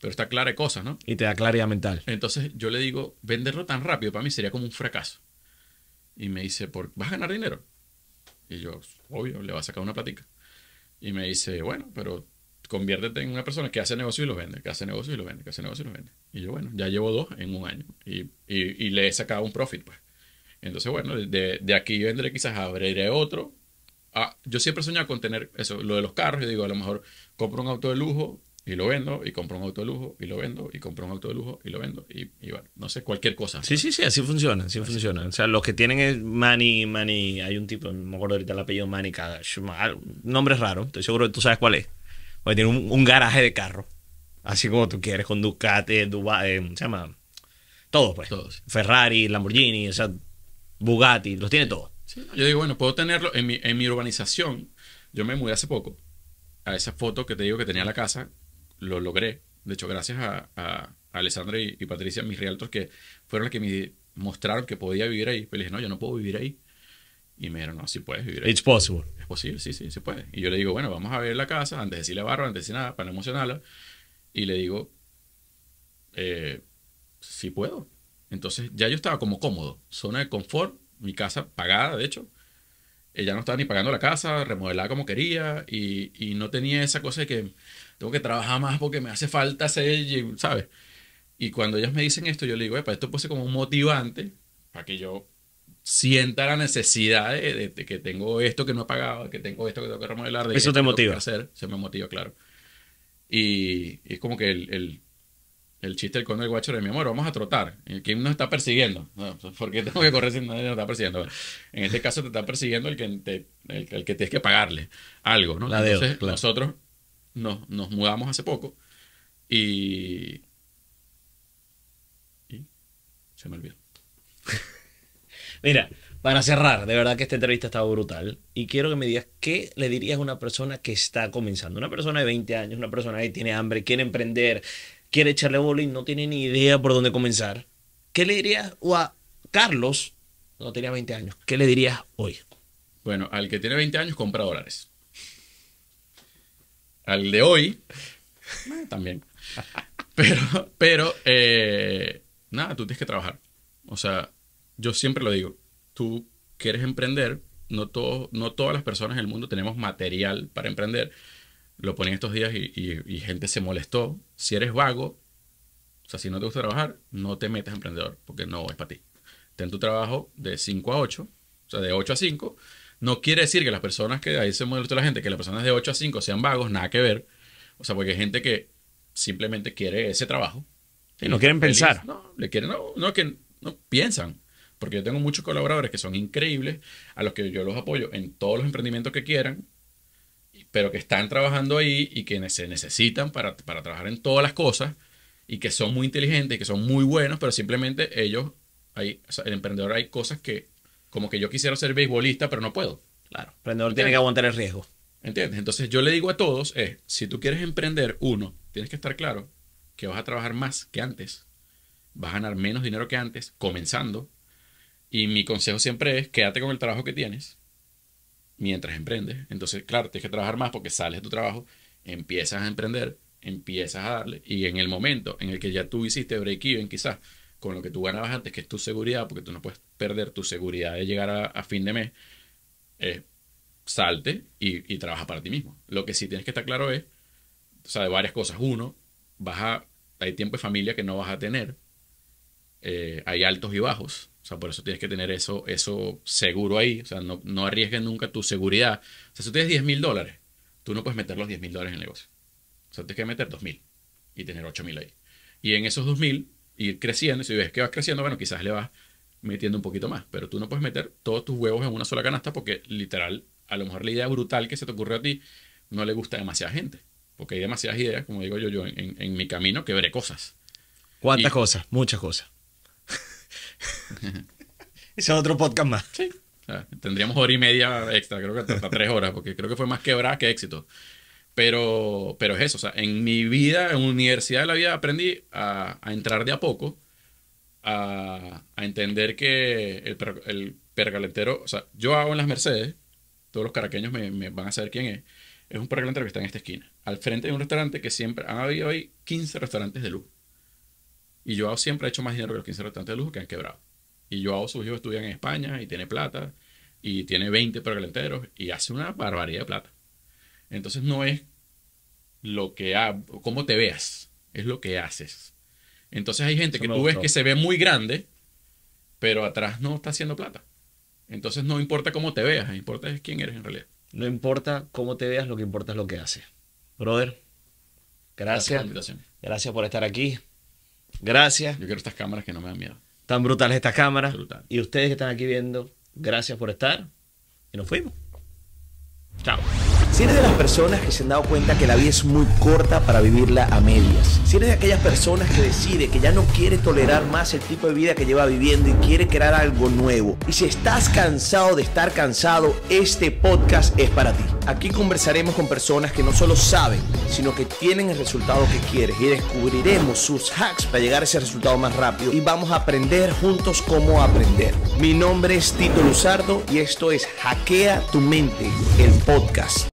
pero está clara de cosas, ¿no? Y te da claridad mental. Entonces yo le digo, venderlo tan rápido para mí sería como un fracaso. Y me dice, ¿Por, ¿vas a ganar dinero? Y yo, obvio, le va a sacar una platica. Y me dice, bueno, pero conviértete en una persona que hace negocio y lo vende, que hace negocio y lo vende, que hace negocio y lo vende. Y yo, bueno, ya llevo dos en un año y, y, le he sacado un profit, pues. Entonces, bueno, de, de aquí vendré quizás, abriré otro. Ah, yo siempre soñaba con tener eso, lo de los carros. Yo digo, a lo mejor compro un auto de lujo y lo vendo, y compro un auto de lujo y lo vendo, y compro un auto de lujo y lo vendo, y, bueno, no sé, cualquier cosa. Sí, pues. sí, sí, así funciona, así, funciona. O sea, los que tienen es Manny, Manny, hay un tipo, no me acuerdo ahorita el apellido Manny, cada, nombre raro, estoy seguro que tú sabes cuál es. Porque tiene un, garaje de carro. Así como tú quieres, con Ducati, Dubai, eh, se llama? Todos, pues. Ferrari, Lamborghini, o Bugatti, los tiene todos. yo digo, bueno, puedo tenerlo en mi, en mi urbanización. Yo me mudé hace poco a esa foto que te digo que tenía la casa, lo logré. De hecho, gracias a, Alessandra y, Patricia, mis realtors, que fueron los que me mostraron que podía vivir ahí. Pero pues dije, no, yo no puedo vivir ahí. Y me dijeron, no, si puedes vivir. It's possible. Es posible, sí, sí, se puede. Y yo le digo, bueno, vamos a ver la casa, antes de decirle barro, antes de decir nada, para no emocionarla. Y le digo, eh, sí puedo. Entonces ya yo estaba como cómodo, zona de confort, mi casa pagada, de hecho. Ella no estaba ni pagando la casa, remodelada como quería, y, y no tenía esa cosa de que tengo que trabajar más porque me hace falta hacer, ¿sabes? Y cuando ellas me dicen esto, yo le digo, para esto puede ser como un motivante para que yo sienta la necesidad de, que tengo esto que no he pagado, que tengo esto que tengo que remodelar. Eso te motiva. hacer. Se me motiva, claro. Y, es como que el, chiste del con el guacho de mi amor, vamos a trotar. Eh, ¿Quién nos está persiguiendo? ¿Por qué tengo que correr si nadie nos está persiguiendo? En este caso te está persiguiendo el que, el, tienes que pagarle algo, ¿no? La Entonces nosotros nos, nos mudamos hace poco y... y se me olvidó. Mira, para cerrar, de verdad que esta entrevista ha estado brutal y quiero que me digas qué le dirías a una persona que está comenzando, una persona de 20 años, una persona que tiene hambre, quiere emprender, quiere echarle bola y no tiene ni idea por dónde comenzar. ¿Qué le dirías o a Carlos, no tenía 20 años, qué le dirías hoy? Bueno, al que tiene 20 años compra dólares. Al de hoy, eh, también. Pero, pero, eh, nada, tú tienes que trabajar. O sea, yo siempre lo digo, tú quieres emprender, no, no todas las personas en el mundo tenemos material para emprender. Lo ponen estos días y, gente se molestó. Si eres vago, o sea, si no te gusta trabajar, no te metas a emprendedor, porque no es para ti. Ten tu trabajo de 5 a 8, o sea, de 8 a 5. No quiere decir que las personas que ahí se molestó la gente, que las personas de 8 a 5 sean vagos, nada que ver. O sea, porque hay gente que simplemente quiere ese trabajo. Y no quieren pensar. No, le quieren, no, que no piensan. Porque yo tengo muchos colaboradores que son increíbles, a los que yo los apoyo en todos los emprendimientos que quieran, pero que están trabajando ahí y que se necesitan para, para trabajar en todas las cosas y que son muy inteligentes y que son muy buenos, pero simplemente ellos, hay, el emprendedor hay cosas que como que yo quisiera ser beisbolista, pero no puedo. Claro, el emprendedor tiene que aguantar el riesgo. ¿Entiendes? Entonces yo le digo a todos, es, eh, si tú quieres emprender, uno, tienes que estar claro que vas a trabajar más que antes, vas a ganar menos dinero que antes, comenzando, y mi consejo siempre es quédate con el trabajo que tienes mientras emprendes. Entonces, claro, tienes que trabajar más porque sales de tu trabajo, empiezas a emprender, empiezas a darle. Y en el momento en el que ya tú hiciste break-even, quizás con lo que tú ganabas antes, que es tu seguridad, porque tú no puedes perder tu seguridad de llegar a, fin de mes, eh, salte y, trabaja para ti mismo. Lo que sí tienes que estar claro es, o sea, de varias cosas. Uno, vas a, hay tiempo de familia que no vas a tener. Eh, hay altos y bajos sea, por eso tienes que tener eso, eso seguro ahí. O sea, no, no arriesgues nunca tu seguridad. O sea, si tú tienes 10 mil dólares, tú no puedes meter los 10 mil dólares en el negocio. O sea, tienes que meter 2 mil y tener 8 mil ahí. Y en esos 2 mil, ir creciendo. si ves que vas creciendo, bueno, quizás le vas metiendo un poquito más. Pero tú no puedes meter todos tus huevos en una sola canasta porque literal, a lo mejor la idea brutal que se te ocurre a ti no le gusta a demasiada gente. Porque hay demasiadas ideas, como digo yo, yo en, mi camino que veré cosas. ¿Cuántas cosas? Muchas cosas. Ese es otro podcast más. Sí. tendríamos hora y media extra, creo que hasta tres horas, porque creo que fue más quebrada que éxito. Pero, pero es eso, o sea, en mi vida, en la universidad de la vida, aprendí a, entrar de a poco, a, entender que el, el pergalentero, o sea, yo hago en las Mercedes, todos los caraqueños me, me van a saber quién es, es un pergalentero que está en esta esquina, al frente de un restaurante que siempre, han habido ahí 15 restaurantes de lujo. Y Joao siempre ha hecho más dinero que los 15 restaurantes de lujo que han quebrado. Y Joao, sus hijos estudian en España y tiene plata y tiene 20 pergalenteros y hace una barbaridad de plata. Entonces no es lo que, ha, cómo te veas, es lo que haces. Entonces hay gente que tú ves que se ve muy grande, pero atrás no está haciendo plata. Entonces no importa cómo te veas, importa es quién eres en realidad. No importa cómo te veas, lo que importa es lo que haces. Brother, gracias. gracias por estar aquí. Gracias. Yo quiero estas cámaras que no me dan miedo. Tan brutales estas cámaras. Y ustedes que están aquí viendo, gracias por estar. Y nos fuimos. Chao. Si eres de las personas que se han dado cuenta que la vida es muy corta para vivirla a medias, si eres de aquellas personas que decide que ya no quiere tolerar más el tipo de vida que lleva viviendo y quiere crear algo nuevo, y si estás cansado de estar cansado, este podcast es para ti. Aquí conversaremos con personas que no solo saben, sino que tienen el resultado que quieres y descubriremos sus hacks para llegar a ese resultado más rápido y vamos a aprender juntos cómo aprender. Mi nombre es Tito Luzardo y esto es Hackea tu mente, el podcast.